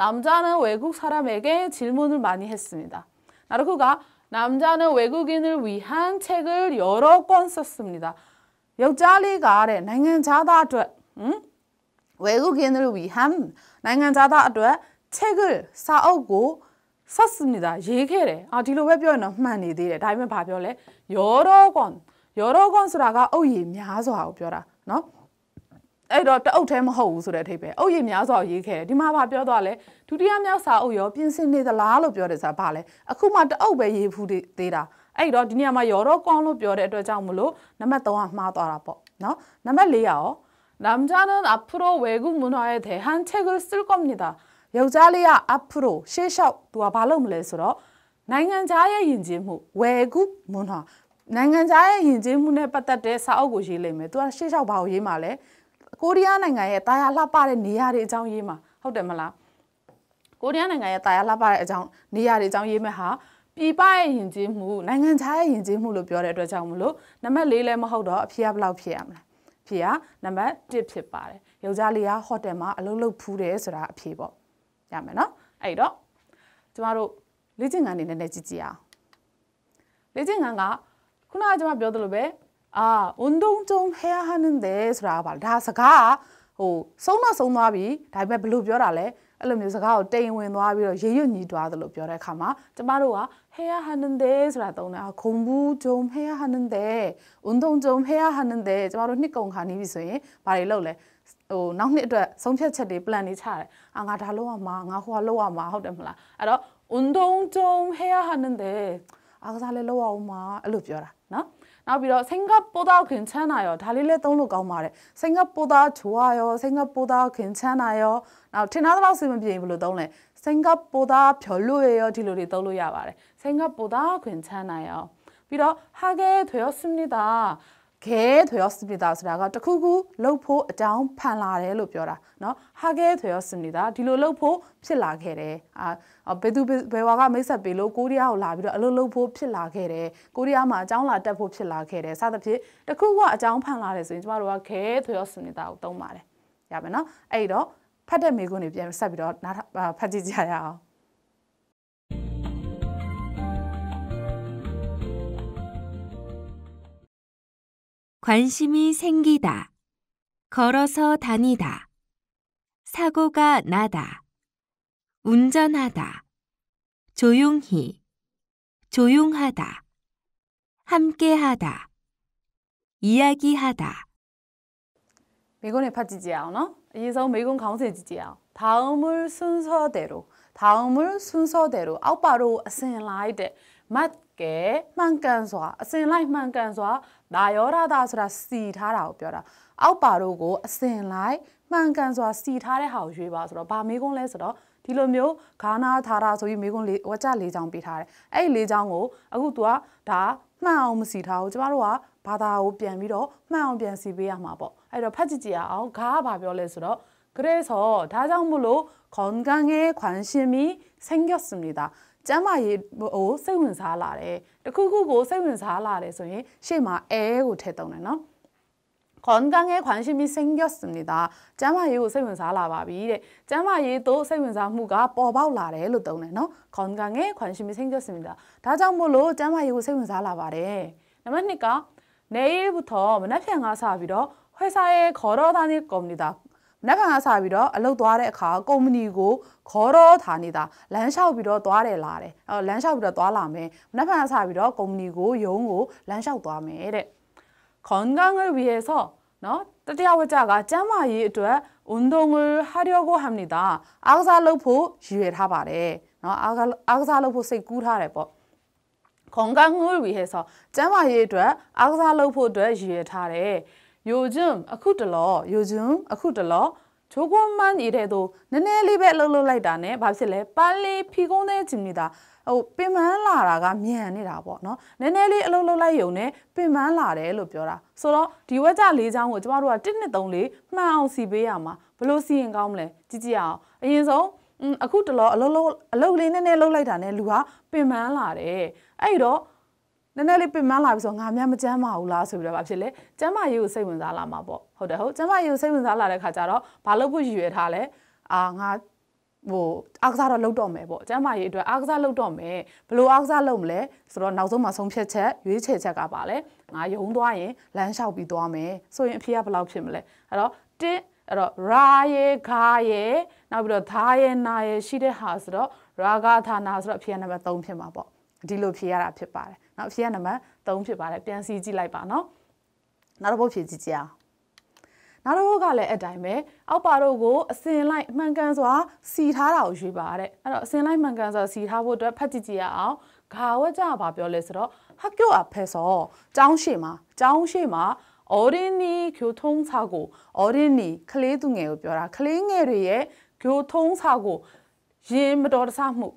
남자는 외국 사람에게 질문을 많이 했습니다. 나르쿠가 남자는 외국인을 위한 책을 여러 권 썼습니다. 역자리가 아래 냉한자다들 응? 외국인을 위한 냉한자다들 책을 쌓고 썼습니다. 얘기해. 아, 뒤로 왜 표현은 많이 되래. 다음에 봐볼래. 여러 권, 여러 권쓰라가 어이, 아소하고 벼라. 너? အဲ့တော့တအုပ်ထဲမဟုတ်ဘူးဆိုတဲ့အထိပ္ပယ်အုပ်ရည်များစွာရေးခဲ့တယ်ဒီမှာဗာပြောသွားလဲဒုတိယမြောက်စာအုပ်ရောပြင်ဆင်နေသလားလို့ပြောတယ်ဆိုတာဗာလဲအခုမှတအုပ်ပဲရေးဖူးသေးတာအဲ့တော့ဒီနေရာမှာရောတော့ကောင်းလို့ပြောတဲ့အတွက်ကြောင့်မလို့နံပါတ်3ကမှားသွားတာပေါ့နော်နံပါတ်4ကရော남자는앞으로외국문화에대한책을쓸겁니다ယောက်ျားလေးက afro ရှေ့လျှောက်သူကဘာလုပ်မလဲဆိုတော့နိုင်ငံခြားရဲ့ယဉ်ကျေးမှုဝယ်ကုမွန်ဟာနိုင်ငံခြားရဲ့ယဉ်ကျေးမှုနဲ့ပတ်သက်တဲ့စာအုပ်ကိုရေးလိမ့်မယ်သူကရှေ့လျှောက်ဘာကိုရေးမှာလဲကိုရီးယားနိုင်ငံရဲ့တာယာလှပတဲ့နေရာတွေအကြောင်းရေးမှာဟုတ်တယ်မလားကိုရီးယားနိုင်ငံရဲ့တာယာလှပတဲ့အကြောင်းနေရာတွေအကြောင်းရေးမဲ့ဟာပြည်ပရဲ့ယဉ်ကျေးမှုနိုင်ငံခြားရဲ့ယဉ်ကျေးမှုလို့ပြောတဲ့အတွက်ကြောင့်မလို့နံပါတ်၄လည်းမဟုတ်တော့အဖြေကဘယ်လောက်ဖြစ်ရမလဲဖြေကနံပါတ်1ဖြစ်ပါတယ်ယောက်ျားလေးကဟိုတယ်မှာအလုပ်လုပ်ဖူးတယ်ဆိုတာအဖြေပေါ့ရမယ်နော်အဲ့တော့ကျမတို့လေ့ကျင့်ခန်းတွေနည်းနည်းကြည့်ကြည့်အောင်လေ့ကျင့်ခန်းကခုနကကျမပြောသလိုပဲ아운동좀해야하는데ဆိုတာပါဒါစကားဟိုဆုံးတော့ဆုံးသွားပြီဒါပေမဲ့ဘယ်လိုပြောတာလဲအဲ့လိုမျိုးစကားကိုတိမ်ဝင်သွားပြီးတော့ရေရွညီသွားသလိုပြောတဲ့အခါမှာကျမတို့က해야하는데ဆိုတာသုံးတယ်။ဂုံဘူးဂျုံ해야하는데운동좀해야하는데ကျမတို့နှစ်ကုန်ခါနေပြီဆိုရင်ဘာတွေလုပ်လဲဟိုနောက်နှစ်အတွက်ဆုံးဖြတ်ချက်တွေ plan တွေချတယ်။အာငါဒါလုပ်ရမှာငါဟိုဟာလုပ်ရမှာဟုတ်တယ်မလား။အဲ့တော့운동좀해야하는데အားကစားလည်းလုပ်ရအောင်မှာအဲ့လိုပြောတာနော်။နောက်ပြီ 아, 생각보다 괜찮아요ဒါလေးလည် 생각보다 좋아요 생각보다 괜찮아요 နောက်ထင်သားလေ 아, 생각보다 별로예요ဒီလိုတွေ 생각보다 괜찮아요ပြ하게되었습니다 ခဲထွေရောစနိတာဆိုတာကတခုခုလှုပ်ဖို့အတောင်းဖန်လာတယ်လို့ပြောတာเนาะဟာခဲထွေရောစနိတာဒီလိုလှုပ်ဖို့ဖြစ်လာခဲ့တယ်အာဘယ်သူဘယ်ဝါကမိတ်ဆက်ပေးလို့ကိုရီးယားကိုလာပြီးတော့အလုပ်လုပ်ဖို့ဖြစ်လာခဲ့တယ်ကိုရီးယားမှာအကြောင်းလာတက်ဖို့ဖြစ်လာခဲ့တယ်စသဖြင့်တခုခုအကြောင်းဖန်လာတယ်ဆိုရင်ကျမတို့ကခဲထွေရောစနိတာကိုသုံးပါတယ်ရပါမယ်เนาะအဲ့တော့ဖတ်တဲ့မိကုန်းတွေပြန်ဆက်ပြီးတော့နားဖတ်ကြည့်ကြရအောင် 관심이 생기다. 걸어서 다니다. 사고가 나다. 운전하다. 조용히. 조용하다. 함께하다. 이야기하다. 매건에 파지지요,너? 어? 이서 매건 강세지지요. 다음을 순서대로, 다음을 순서대로, 아빠로 아라이드맛 ကဲမှန်ကန်စွာအစဉ်လိုက်မှန်ကန်စွာဒါယောရတာဆိုတာစီထားတာကိုပြောတာအောက်ပါတို့ကိုအစဉ်လိုက်မှန်ကန်စွာစီထားတဲ့ဟာကိုရွေးပါဆိုတော့ဗာမေးခွန်းလဲဆိုတော့ဒီလိုမျိုးဂါနာသာရာဆိုပြီးမိကွန်းလေးဝကြလေးချောင်းပေးထားတယ်။အဲ့ဒီလေးချောင်းကိုအခု तू ကဒါမှန်အောင်မစီထားဘူး။ကျမတို့ကဘာသာကိုပြန်ပြီးတော့မှန်အောင်ပြန်စီပေးရမှာပေါ့။အဲ့တော့ဖတ်ကြည့်ကြအောင်ဂါကဘာပြောလဲဆိုတော့그래서다장물로건강에관심이생겼습니 다. ကျမ်းမာရေးဟိုစိတ်ဝင်စားလာတယ်တခုခုကိုစိတ်ဝင်စားလာတယ်ဆိုရင်ရှေ့မှာအဲကိုထည့်သုံးတယ်နော်ခွန်ကန်ငယ်ခွန်ရှင်မီစင်ကျော့စနေတာကျမ်းမာရေးကိုစိတ်ဝင်စားလာပါပြီတဲ့ကျမ်းမာရေးတို့စိတ်ဝင်စားမှုကပေါ်ပေါက်လာတယ်လို့သုံးတယ်နော်ခွန်ကန်ငယ်ခွန်ရှင်မီစင်ကျော့စနေတာဒါကြောင့်မို့လို့ကျမ်းမာရေးကိုစိတ်ဝင်စားလာပါတယ်နံပါတ်2ကနေရေးဘူးတော့မနှက်ဖြန်ကစပြီးတော့회사에걸어다닐겁니 다. မနက်ကငါစပြီးတော့အလုပ်သွားတဲ့အခါကုမ္ပဏီကိုခေါ်တော့ထားနေတာလမ်းလျှောက်ပြီးတော့သွားတယ်လာတယ်အော်လမ်းလျှောက်ပြီးတော့သွားလာမယ်မနက်ကငါစပြီးတော့ကုမ္ပဏီကိုရုံးကိုလမ်းလျှောက်သွားမယ်တဲ့ခွန်ကန်ရဝီရဲ့ဆော့နော်တတိယဝကြကကျမ်းမာရေးအတွက်ဝန်တုံကိုဟာရီယောကိုဟမ်နေတာအားကစားလုပ်ဖို့ရည်ရွယ်ထားပါတယ်နော်အားကစားလုပ်ဖို့စိတ်ကူးထားတယ်ပေါ့ခွန်ကန်ရဝီရဲ့ဆော့ကျမ်းမာရေးအတွက်အားကစားလုပ်ဖို့အတွက်ရည်ရွယ်ထားတယ်요즘아쿠들러요즘아쿠들러조금만일해도내내리베롤롤라이다네밥실래빨리피곤해집니 다. ဟိုပင်ပန်းလာတာကမြန်နေတာပေါ့နော်နည်းနည်းလေးအလုပ်လုပ်လိုက်ယုံနဲ့ပင်ပန်းလာတယ်လို့ပြောတာဆိုတော့ဒီဝက်ကြလေးချောင်းကိုကျမတို့က1 2 3လေးမှန်အောင်စီပေးရမှာဘလို့စီရင်ကောင်းမလဲကြည့်ကြည့်အောင်အရင်ဆုံးအခုတလောအလုပ်လုပ်အလုပ်လေးနည်းနည်းလုပ်လိုက်တာနဲ့လူဟာပင်ပန်းလာတယ်အဲ့တော့နည်းနည်းလေးပင်ပန်းလာပြီဆိုငါများမကျမ်းမာဘူးလားဆိုပြီးတော့ဘာဖြစ်လဲကျမ်းမာရေးကိုစိတ်ဝင်စားလာမှာပေါ့ဟုတ်တယ်ဟုတ်ကျမ်းမာရေးကိုစိတ်ဝင်စားလာတဲ့ခါကျတော့ဘာလို့ဖို့ရည်ရွယ်ထားလဲအာငါဟိုအားကစားတော့လုပ်တော့မယ်ပေါ့ကျမ်းမာရေးအတွက်အားကစားလုပ်တော့မယ်ဘယ်လိုအားကစားလုပ်မလဲဆိုတော့နောက်ဆုံးမှာဆုံးဖြတ်ချက်ရွေးချယ်ချက်ကပါလဲငါယုံသွားရင်လမ်းလျှောက်ပြီးသွားမယ်ဆိုရင်အဖေကဘယ်လောက်ဖြစ်မလဲအဲ့တော့တစ်အဲ့တော့ရာရေခါရေနောက်ပြီးတော့ဓာရေနာရေရှိတဲ့ဟာဆိုတော့ရာဂဌာနာဆိုတော့အဖေကနံပါတ်3ဖြစ်မှာပေါ့ဒီလိုဖြေရတာဖြစ်ပါတယ်နော်အဖြေကနံပါတ်3ဖြစ်ပါတယ်ပြန်စီကြည့်လိုက်ပါနော်နောက်တစ်ပုတ်ဖြေကြည့်ကြအောင်နောက်တစ်ပုတ်ကလည်းအတိုင်းပဲအောက်ပါတို့ကိုအစင်လိုက်မှန်ကန်စွာစီထားတာကိုရွေးပါတဲ့အဲ့တော့အစင်လိုက်မှန်ကန်စွာစီထားဖို့အတွက်ဖတ်ကြည့်ကြရအောင်ဂါဝကြဘာပြောလဲဆိုတော့ဟာကျော်အဖက်စောចောင်းရှိမှာចောင်းရှိမှာ어린이교통사고어린이클레이둥에요벼라클레잉에르의교통사고ရင်မတော်တဆမှု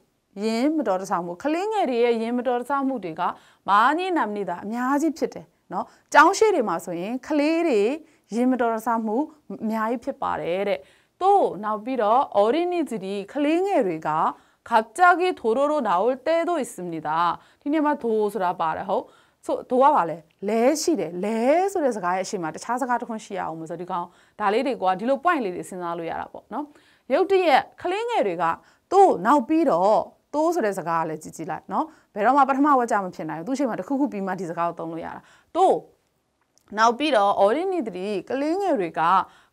ယင်းမတော်တဆမှုခလင်းငယ်တွေရဲ့ယင်းမတော်တဆမှုတွေကမာနိနာမနိတာအများကြီးဖြစ်တယ်နော်ကျောင်းရှိတွေမှာဆိုရင်ခလေးတွေယင်းမတော်တဆမှုအများကြီးဖြစ်ပါတယ်တဲ့또နောက်ပြီးတော့어린이들이ခလေးငယ်တွေက갑자기도로로나올때도있습니다ဒီနေ့မှာဒိုဆိုတာပါတယ်ဟုတ်ဆိုဒိုကပါလဲလဲရှိတယ်လဲဆိုတဲ့စကားရဲ့အရှိမတခြားစကားတစ်ခွန်းရှိရအောင်မဆိုဒီကောင်ဒါလေးတွေကဒီလို point လေးတွေစဉ်းစားလို့ရတာပေါ့နော်ရုတ်တရက်ခလေးငယ်တွေကသူ့နောက်ပြီးတော့သိုးဆိုတဲ့စကားကလည်းကြည်ကြည်လိုက်နော်ဘယ်တော့မှပထမဝါကျမဖြစ်နိုင်ဘူးသူ့ချိန်မှာတစ်ခုခုပြီးမှဒီစကားကိုသုံးလို့ရတာသို့နောက်ပြီးတော့ ordinary ကလေးငယ်တွေက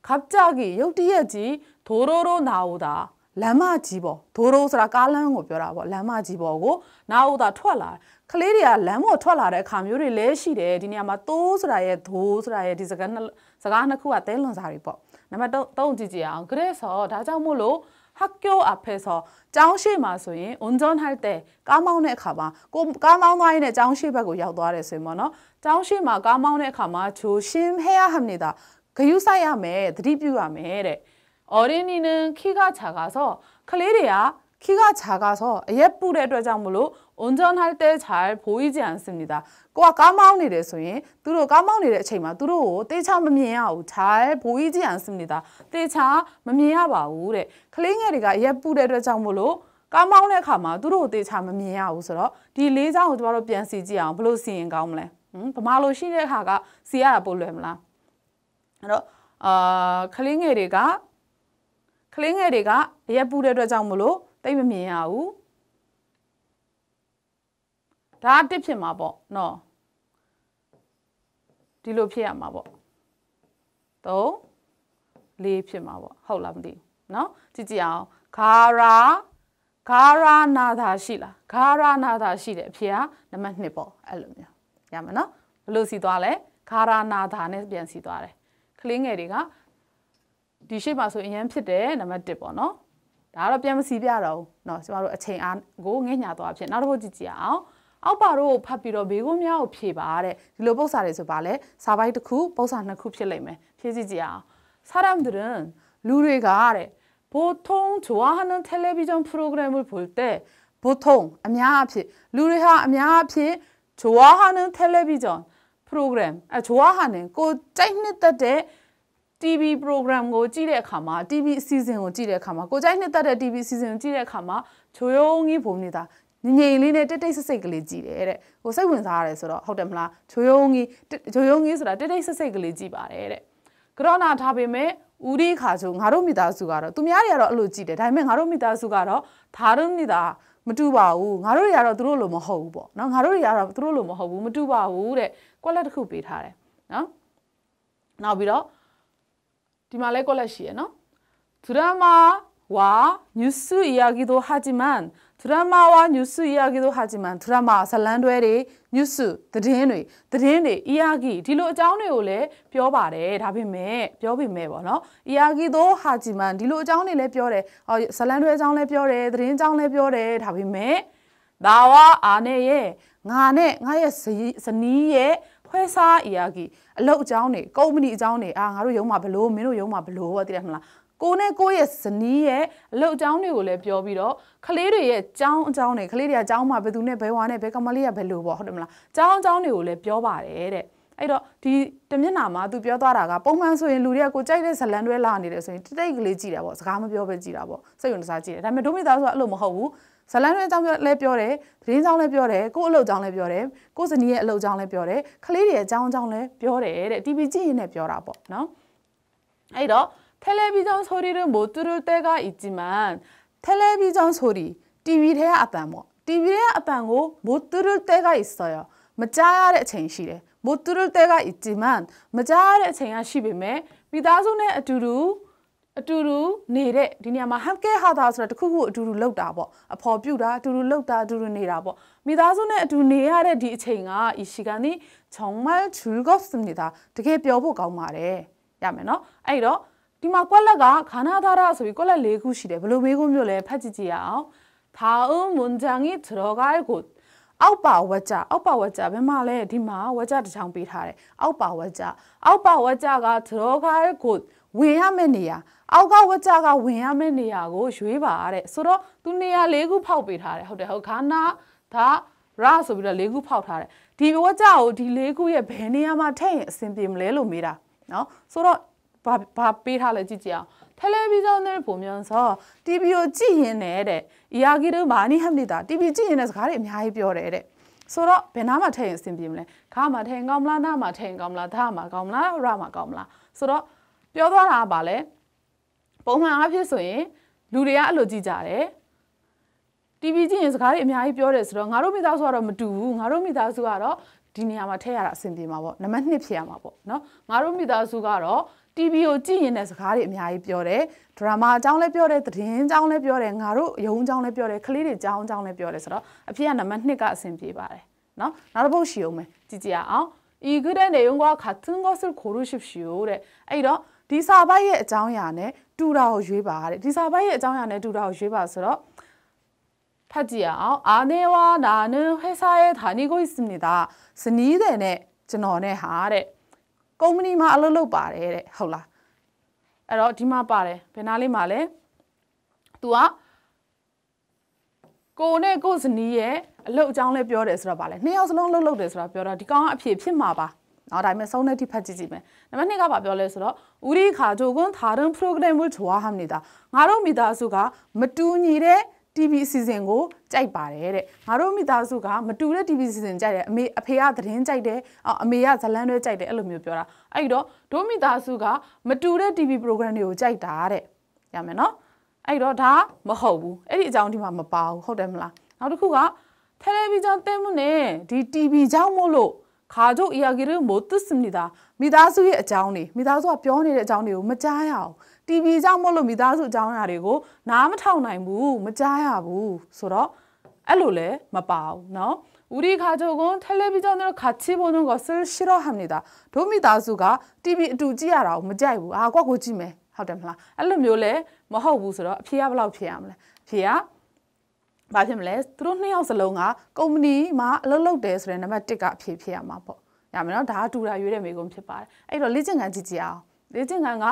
ခပ်ကြကြီးရုတ်တရက်ကြီးဒိုးဒိုးဒိုးနာဟုတာလမ်းမကြီးပေါ်ဒိုးဒိုးဆိုတာကားလမ်းကိုပြောတာပေါ့လမ်းမကြီးပေါ်ကိုနာဟုတာထွက်လာကလေးတွေကလမ်းပေါ်ထွက်လာတဲ့အခါမျိုးတွေလည်းရှိတယ်ဒီနေရာမှာသိုးဆိုတာရဲ့ဒိုးဆိုတာရဲ့ဒီစကားစကားနှစ်ခုကသဲလွန်စာတွေပေါ့နံပါတ်3ကြည့်ကြည့်အောင် grace ဟောဒါကြောင့်မို့လို့ 학교 앞에서 장실 마수인 운전할 때 까마운에 가마 까마운 와인에 장실하고 약도아래서면은 장실마 까마운에 가마 조심해야 합니다. 그유사야매 드리뷰야 매래 어린이는 키가 작아서 클리리아 키가 작아서 예쁘레 되장물로 운전할때잘보이지않습니 다. 꼬아까마운이돼서인두로까마운이돼체마두로떼차맘이야잘보이지않습니 다. 떼차맘이야바우래클링에리가예쁘래를정보로ကောင်းမောင်းတဲ့အခါမှာသူတို့အသေးချာမမြင်ရဘူးဆိုတော့ဒီလေးချောင်းကိုကျမတို့ပြန်စီကြည့်အောင်ဘယ်လိုစီရင်ကောင်းမလဲဟမ်ဗမာလိုရှိတဲ့အခါကစီရတာပိုလွယ်မလားအဲ့တော့အာခလင်းငယ်တွေကခလင်းငယ်တွေကရက်ပူတဲ့အတွက်ကြောင့်မလို့တိတ်မမြင်ရဘူးဒါအတစ်ဖြစ်မှာပေါ့နော်ဒီလိုဖြစ်ရမှာပေါ့3 4ဖြစ်မှာပေါ့ဟုတ်လားမသိဘူးเนาะကြည့်ကြည့်အောင်ဂါရာဂါရာနာသာရှိလားဂါရာနာသာရှိတယ်အဖေကနံပါတ်2ပေါ့အဲ့လိုမျိုးရမယ်เนาะဘလို့စီသွားလဲဂါရာနာသာနဲ့ပြန်စီသွားတယ်ကလေးငယ်တွေကဒီရှိမှာဆိုအရင်ဖြစ်တယ်နံပါတ်1ပေါ့เนาะဒါကတော့ပြန်မစီပြတော့ဘူးเนาะကျမတို့အချိန်အားကိုငဲ့ညာသွားဖြစ်နောက်တစ်ခုကြည့်ကြည့်အောင် 아ေ로က비로ါတ미ာ피ဖတ်ပြီးတော့မိကုံးများကိုဖြေပါတဲ사람들은လူတွေက 보통 좋아하는 텔레비전 프로그램을 볼 때 보통 아미아피 루리하 아미아피 좋아하는 텔레비전 프로그램 아, 좋아하는 그 짜이는 따대 TV 프로그램 거찌래 가마 TV 시즌 거찌래 가마 그 짜이는 따대 TV 시즌 찌래 가마 조용히 봅니다. ငငိမ်လေးနဲ့တိတ်တိတ်ဆိတ်ဆိတ်ကလေးကြည့်တယ်တဲ့ဟိုစိတ်ဝင်စားရတယ်ဆိုတော့ဟုတ်တယ်မလားဂျိုယုံကြီးဂျိုယုံကြီးဆိုတာတိတ်တိတ်ဆိတ်ဆိတ်ကလေးကြည့်ပါတယ်တဲ့ကရောနာထားပေမဲ့ဦးဒီခါဆိုငါတို့မိသားစုကတော့သူများတွေကတော့အဲ့လိုကြည့်တယ်ဒါပေမဲ့ငါတို့မိသားစုကတော့ဒါတို့မိသားမတူပါဘူးငါတို့တွေကတော့သူတို့လိုမဟုတ်ဘူးပေါ့နော်ငါတို့တွေကတော့သူတို့လိုမဟုတ်ဘူးမတူပါဘူးတဲ့ကွက်လက်တစ်ခုပေးထားတယ်နော်နောက်ပြီးတော့ဒီမှာလဲကွက်လက်ရှိရယ်နော်သူရမ와뉴스이야기도하지만드라마와뉴스이야기도하지만드라마ဇလံတွဲတွေ news သတင်းတွေသတင်းတွေ이야기ဒီလိုအကြောင်းတွေကိုလည်းပြောပါတယ်ဒါပေမဲ့ပြောပေမဲ့ပေါ့နော်이야기도하지만ဒီလိုအကြောင်းတွေလည်းပြောတယ်ဟောဇလံတွဲအကြောင်းလည်းပြောတယ်သတင်းအကြောင်းလည်းပြောတယ်ဒါပေမဲ့나와아내의ငါနဲ့ငါရဲ့ဇနီးရဲ့ဖွဲစား이야기အလုပ်အကြောင်းတွေကုမ္ပဏီအကြောင်းတွေအာငါတို့ရုံးမှာဘလို့မင်းတို့ရုံးမှာဘလို့ပေါ့သိရမလားကိုနဲ့ကိုရဲ့ဇနီးရဲ့အလုပ်အကြောင်းတွေကိုလည်းပြောပြီးတော့ကလေးတွေရဲ့အကြောင်းအကြောင်းတွေကလေးတွေကကြောင်းမှာဘယ်သူနဲ့ဘယ်ဝါနဲ့ဘယ်ကမလေးကဘယ်လိုပေါ့ဟုတ်တယ်မလားအကြောင်းအကြောင်းတွေကိုလည်းပြောပါတယ်တဲ့ဲ့တော့ဒီတမျက်နာမှာသူပြောသွားတာကပုံမှန်ဆိုရင်လူတွေကကိုကြိုက်တဲ့ဇလန်တွဲလာနေတယ်ဆိုရင်တိတ်တိတ်ကလေးကြည့်တာပေါ့စကားမပြောပဲကြည့်တာပေါ့စိတ်ဝင်စားကြည့်တယ်ဒါပေမဲ့ဒုမိသားဆိုတာအဲ့လိုမဟုတ်ဘူးဇလန်တွဲအကြောင်းလည်းပြောတယ်သတင်းကြောင်းလည်းပြောတယ်ကို့အလုပ်ကြောင်းလည်းပြောတယ်ကို့ဇနီးရဲ့အလုပ်ကြောင်းလည်းပြောတယ်ကလေးတွေရဲ့အကြောင်းအကြောင်းလည်းပြောတယ်တဲ့ TV ကြည့်ရင်လည်းပြောတာပေါ့နော်အဲ့တော့텔레비전소리를못들을때가있지만텔레비전소 리, TV 래야아빤 뭐. TV 래야아빤고못들을때가있어 요. 맞아야래쟁시 래. 못들을때가있지만맞아야래쟁야시비매미다손의아두루အတူတူနေတဲ့ဒီနေရာမှာ hamke hada ဆိုတာတခုခုအတူတူလောက်တာပေါ့အဖော်ပြူတာအတူတူလောက်တာအတူတူနေတာပေါ့မိသားစုနဲ့အတူနေရတဲ့ဒီအချိန်က이시간이정말즐겁습니다တကယ်ပြောဖို့ကောင်းပါတယ်ရမယ်နော်အဲ့တော့ဒီမှာကွက်လက်ကခန္ဓာသာရဆိုပြီးကွက်လက်၄ခုရှိတယ်ဘလို့မေးခွန်းမျိုးလဲဖတ်ကြည့်ကြရအောင်ဒါအုံမွန်ဂျန်ကြီးထရောဂိုင်ကိုအောက်ပါဝကြအောက်ပါဝကြဘယ်မှာလဲဒီမှာဝကြတစ်ချောင်းပေးထားတယ်အောက်ပါဝကြအောက်ပါဝကြကထရောဂိုင်ကိုဝင်ရမယ့်နေရာအောက်ကဝကြကဝင်ရမယ့်နေရာကိုရွေးပါတဲ့ဆိုတော့သူနေရာ၄ခုဖောက်ပေးထားတယ်ဟုတ်တယ်ဟုတ်ခါနာဒါရဆိုပြီးတော့၄ခုဖောက်ထားတယ်ဒီဝကြကိုဒီ၄ခုရဲ့ဘယ်နေရာမှာထည့်ရင်အဆင်ပြေမလဲလို့မေးတာနော်ဆိုတော့ဘာဘာပေးထားလဲကြည့်ကြအောင်텔레비전을보면서 TV ကိုကြည့်ရင်လည်းတဲ့အရာကြီးတွေမာနီဟမ်နေတာ TV ကြည့်ရင်လည်းစကားတွေအများကြီးပြောတယ်တဲ့ဆိုတော့ဘယ်နာမှထည့်ရင်အဆင်ပြေမလဲခါမှာထည့်ရင်ကောင်းမလားနားမှာထည့်ရင်ကောင်းမလားဒါမှာကောင်းမလားရမှာကောင်းမလားဆိုတော့ပြောသွားတာကဘာလဲပုံမှန်အားဖြင့်ဆိုရင်လူတွေကအဲ့လိုကြည့်ကြတယ် TV ကြည့်ရင်စကားတွေအများကြီးပြောတယ်ဆိုတော့ငါတို့မိသားစုကတော့မတူဘူးငါတို့မိသားစုကတော့ဒီနေရာမှာထည့်ရတာအဆင်ပြေမှာပေါ့နံပါတ်2ဖြစ်ရမှာပေါ့နော်ငါတို့မိသားစုကတော့ TV ကိုကြည့်ရင်တဲ့စကားတွေအများကြီးပြောတယ်ဒရမာအကြောင်းလည်းပြောတယ်သတင်းအကြောင်းလည်းပြောတယ်ငါတို့ရုံးအကြောင်းလည်းပြောတယ်ကလေးတွေအကြောင်းအကြောင်းလည်းပြောတယ်ဆိုတော့အဖေကနံပါတ်2ကအဆင်ပြေပါတယ်နော်နောက်တစ်ပုတ်ရှိအောင်မယ်ကြည့်ကြအောင်이글의내용과같은것을고르십시오တဲ့အဲ့တော့ဒီစာပိုက်ရဲ့အကြောင်းအရာနဲ့တူတာကိုရွေးပါတဲ့ဒီစာပိုက်ရဲ့အကြောင်းအရာနဲ့တူတာကိုရွေးပါဆိုတော့ဖတ်ကြည့်အောင်အာနေဝါနာနွန်ဟေဆာရဲ့ဌာနီကိုစနိတာစနီးတယ်နဲ့ကျွန်တော်နဲ့ဟာတဲ့ကုမ္ပဏီမှာအလုပ်လုပ်ပါတယ်တဲ့ဟုတ်လားအဲ့တော့ဒီမှာပါတယ်ဘယ်နာလေးမှာလဲ तू ကကိုနဲ့ကိုဇနီးရဲ့အလုပ်အကြောင်းလဲပြောတယ်ဆိုတော့ဗာလဲနှစ်ယောက်စလုံးလှုပ်လှုပ်တယ်ဆိုတော့ပြောတော့ဒီကောင်ကအဖြစ်ဖြစ်မှာပါနော်ဒါပေမဲ့ဆုံးတဲ့ထိဖတ်ကြည့်ကြည့်မယ်နံပါတ်2ကဗာပြောလဲဆိုတော့ဦးရီခါဂျိုကွန်သာရန် program ဝတ်ထွားဟမ်နေတာငါတို့မိသားစုကမတူညီတဲ့ TV အစီအစဉ်ကိုကြိုက်ပါတယ်တဲ့ငါတို့မိသားစုကမတူတဲ့ TV အစီအစဉ်ကြိုက်တယ်အမေအဖေကသတင်းကြိုက်တယ်အမေကဇလန်းတွေကြိုက်တယ်အဲ့လိုမျိုးပြောတာအဲ့တော့တို့မိသားစုကမတူတဲ့ TV program တွေကိုကြိုက်တာတဲ့ရမယ်နော်အဲ့တော့ဒါမဟုတ်ဘူးအဲ့ဒီအကြောင်းဒီမှာမပါဘူးဟုတ်တယ်မလားနောက်တစ်ခုကတယ်လီဗီဂျွန်တဲမှုနဲ့ဒီ TV ကြောင့်မို့လို့ခါကြို့이야기를못듣습니 다. မိသားစုရဲ့အကြောင်းတွေမိသားစုကပြောနေတဲ့အကြောင်းတွေကိုမကြားရအောင် TV ကြောင့်မဟုတ်လို့မိသားစုအကြောင်းအရာတွေကိုနားမထောင်နိုင်ဘူးမကြားရဘူးဆိုတော့အဲ့လိုလည်းမပါဘူးเนาะ우리가족은텔레비전으로같이보는것을싫어합니 다. 도미다수가 TV အတူကြည့်ရတာကိုမကြိုက်ဘူး။အာကွက်ကိုကြည့်မယ်။ဟုတ်တယ်မလား။အဲ့လိုမျိုးလဲမဟုတ်ဘူးဆိုတော့အဖေကဘယ်လောက်ဖြစ်ရမလဲ။အဖေကဘာဖြစ်မလဲ။သူတို့နှစ်ယောက်စလုံးကကုမ္ပဏီမှာအလုပ်လုပ်တယ်ဆိုတဲ့နံပါတ်1ကအဖေဖြစ်ရမှာပေါ့။ရမယ်နော်။ဒါအတူတာရွေးတဲ့မိကုံဖြစ်ပါတယ်။အဲ့တော့လေ့ကျင့်ခန်းကြည့်ကြည့်အောင်။လေ့ကျင့်ခန်းက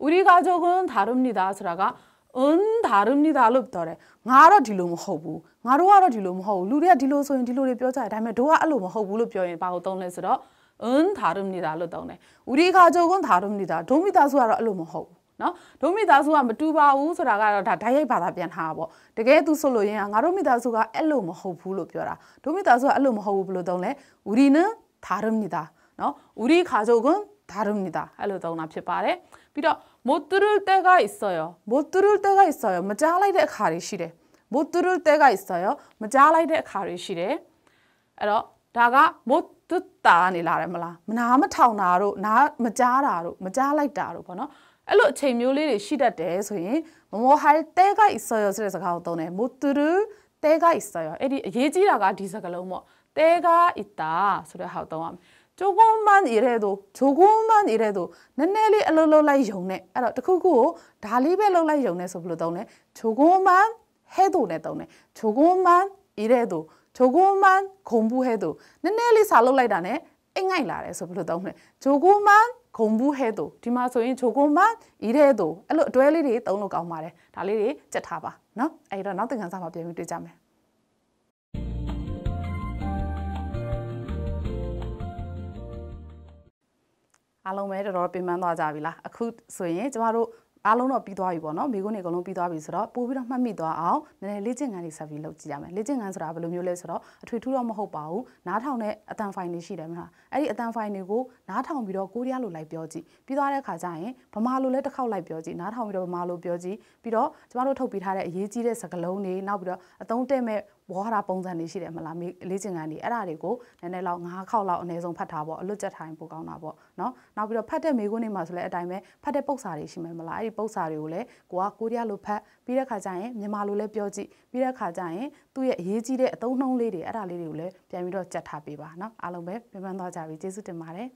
우리가족은다릅니 다. 소라가은다릅니 다. 롭တော်တယ်ငါတော့ဒီလိုမဟုတ်ဘူးငါတို့ကတော့ဒီလိုမဟုတ်ဘူးလူတွေကဒီလိုဆိုရင်ဒီလိုတွေပြောကြတယ်ဒါပေမဲ့တို့ကအဲ့လိုမဟုတ်ဘူးလို့ပြောရင်ဘာကိုသုံးလဲဆိုတော့은다릅니 다. လို့သုံးတယ်우리가족은다릅니 다. ဒိုမီတာစုကတော့အဲ့လိုမဟုတ်ဘူးနော်ဒိုမိသားစုကမတူပါဘူးဆိုတာကတော့ဒါဓာတ်ရိုက်ဘာသာပြန်ထားတာပေါ့တကယ်သူဆိုလို့ရင်ငါတို့မိသားစုကအဲ့လိုမဟုတ်ဘူးလို့ပြောတာဒိုမိသားစုကအဲ့လိုမဟုတ်ဘူးဘယ်လိုသုံးလဲ우리는다릅니다နော်우리가족은다릅니다အဲ့လိုသုံးတာဖြစ်ပါတယ်ပြီးတော့못들을때가있어 요. 못들을때가있어 요. 뭐잘라이데가리시 래. 못들을때가있어 요. 뭐잘라이데가리시 래. 에러다가못듣다아니라래말 라. 나마타오나로나뭐자라로뭐잘라이다로보 나. အဲ့လိုအချိန်မျိုးလေးတွေရှိတတ်တယ်ဆိုရင်မမောဟိုင်တဲက issoyo ဆိုတဲ့စကားကိုသုံးတယ်မိုတူရူတဲက issoyo အဲ့ဒီအရေးကြီးတာကဒီစကားလုံးပေါ့တဲက ita ဆိုတဲ့ဟောက်သုံးရမယ်조금만일해도조금만일해도내내리얼얼얼라이용 네. 알 아. 그거고달리베얼라이용네서불러다오 네. 조금만해도내다오 네. 조금만일해도조금만공부해도내내리살얼라이다 네. 앵아이라래서불러다오 네. 조금만공부해도디마소인조금만일해도알 아. တွဲလေးတွေတုံးလို့ကောင်းပါတယ်။ဒါလေးတွေကြက်ထားပါနော်။အဲ့တော့နောက်သင်ခန်းစာမှာပြန်ပြီးတွေ့ကြမယ်။အားလုံးပဲတော်တော်ပြင်ပန်းသွားကြပြီလားအခုဆိုရင်ကျမတို့အားလုံးတော့ပြီးသွားပြီပေါ့နော်မိကုန်းတွေအကုန်လုံးပြီးသွားပြီဆိုတော့ပို့ပြီးတော့မှတ်မိသွားအောင်နည်းနည်းလေ့ကျင့်ခန်းတွေဆက်ပြီးလုပ်ကြည့်ရမယ်လေ့ကျင့်ခန်းဆိုတာဘယ်လိုမျိုးလဲဆိုတော့အထွေထူးတော့မဟုတ်ပါဘူးနားထောင်တဲ့အတန်ဖိုင်တွေရှိတယ်မလားအဲ့ဒီအတန်ဖိုင်တွေကိုနားထောင်ပြီးတော့ကိုရီးယားလိုလိုက်ပြောကြည့်ပြီးသွားတဲ့အခါကျရင်ဗမာလိုလည်းတစ်ခေါက်လိုက်ပြောကြည့်နားထောင်ပြီးတော့ဗမာလိုပြောကြည့်ပြီးတော့ကျမတို့ထုတ်ပြထားတဲ့အရေးကြီးတဲ့စကားလုံးတွေနောက်ပြီးတော့အသုံးတည့်မဲ့ဝေါ်ဟာတာပုံစံတွေရှိတယ်မလားလေ့ကျင့်ခန်းတွေအဲ့ဒါတွေကိုနည်းနည်းလောက်၅ခေါက်လောက်အနည်းဆုံးဖတ်ထားပေါ့အလွတ်ကျက်ထိုင်ပို့ကောင်းတာပေါ့နော်နောက်ပြီးတော့ဖတ်တဲ့မိကုန်းတွေမှာဆိုလည်းအတိုင်းပဲဖတ်တဲ့ပုတ်စာတွေရှိမယ်မလားအဲ့ဒီပုတ်စာတွေကိုလည်းကိုကကိုရီးယားလိုဖတ်ပြီးတဲ့ခါကျရင်မြန်မာလိုလည်းပြောကြည့်ပြီးတဲ့ခါကျရင်သူ့ရဲ့အရေးကြီးတဲ့အသုံးနှုန်းလေးတွေအဲ့ဒါလေးတွေကိုလည်းပြန်ပြီးတော့ကျက်ထားပေးပါနော်အားလုံးပဲပြန်ပန်းသွားကြပြီကျေးဇူးတင်ပါတယ်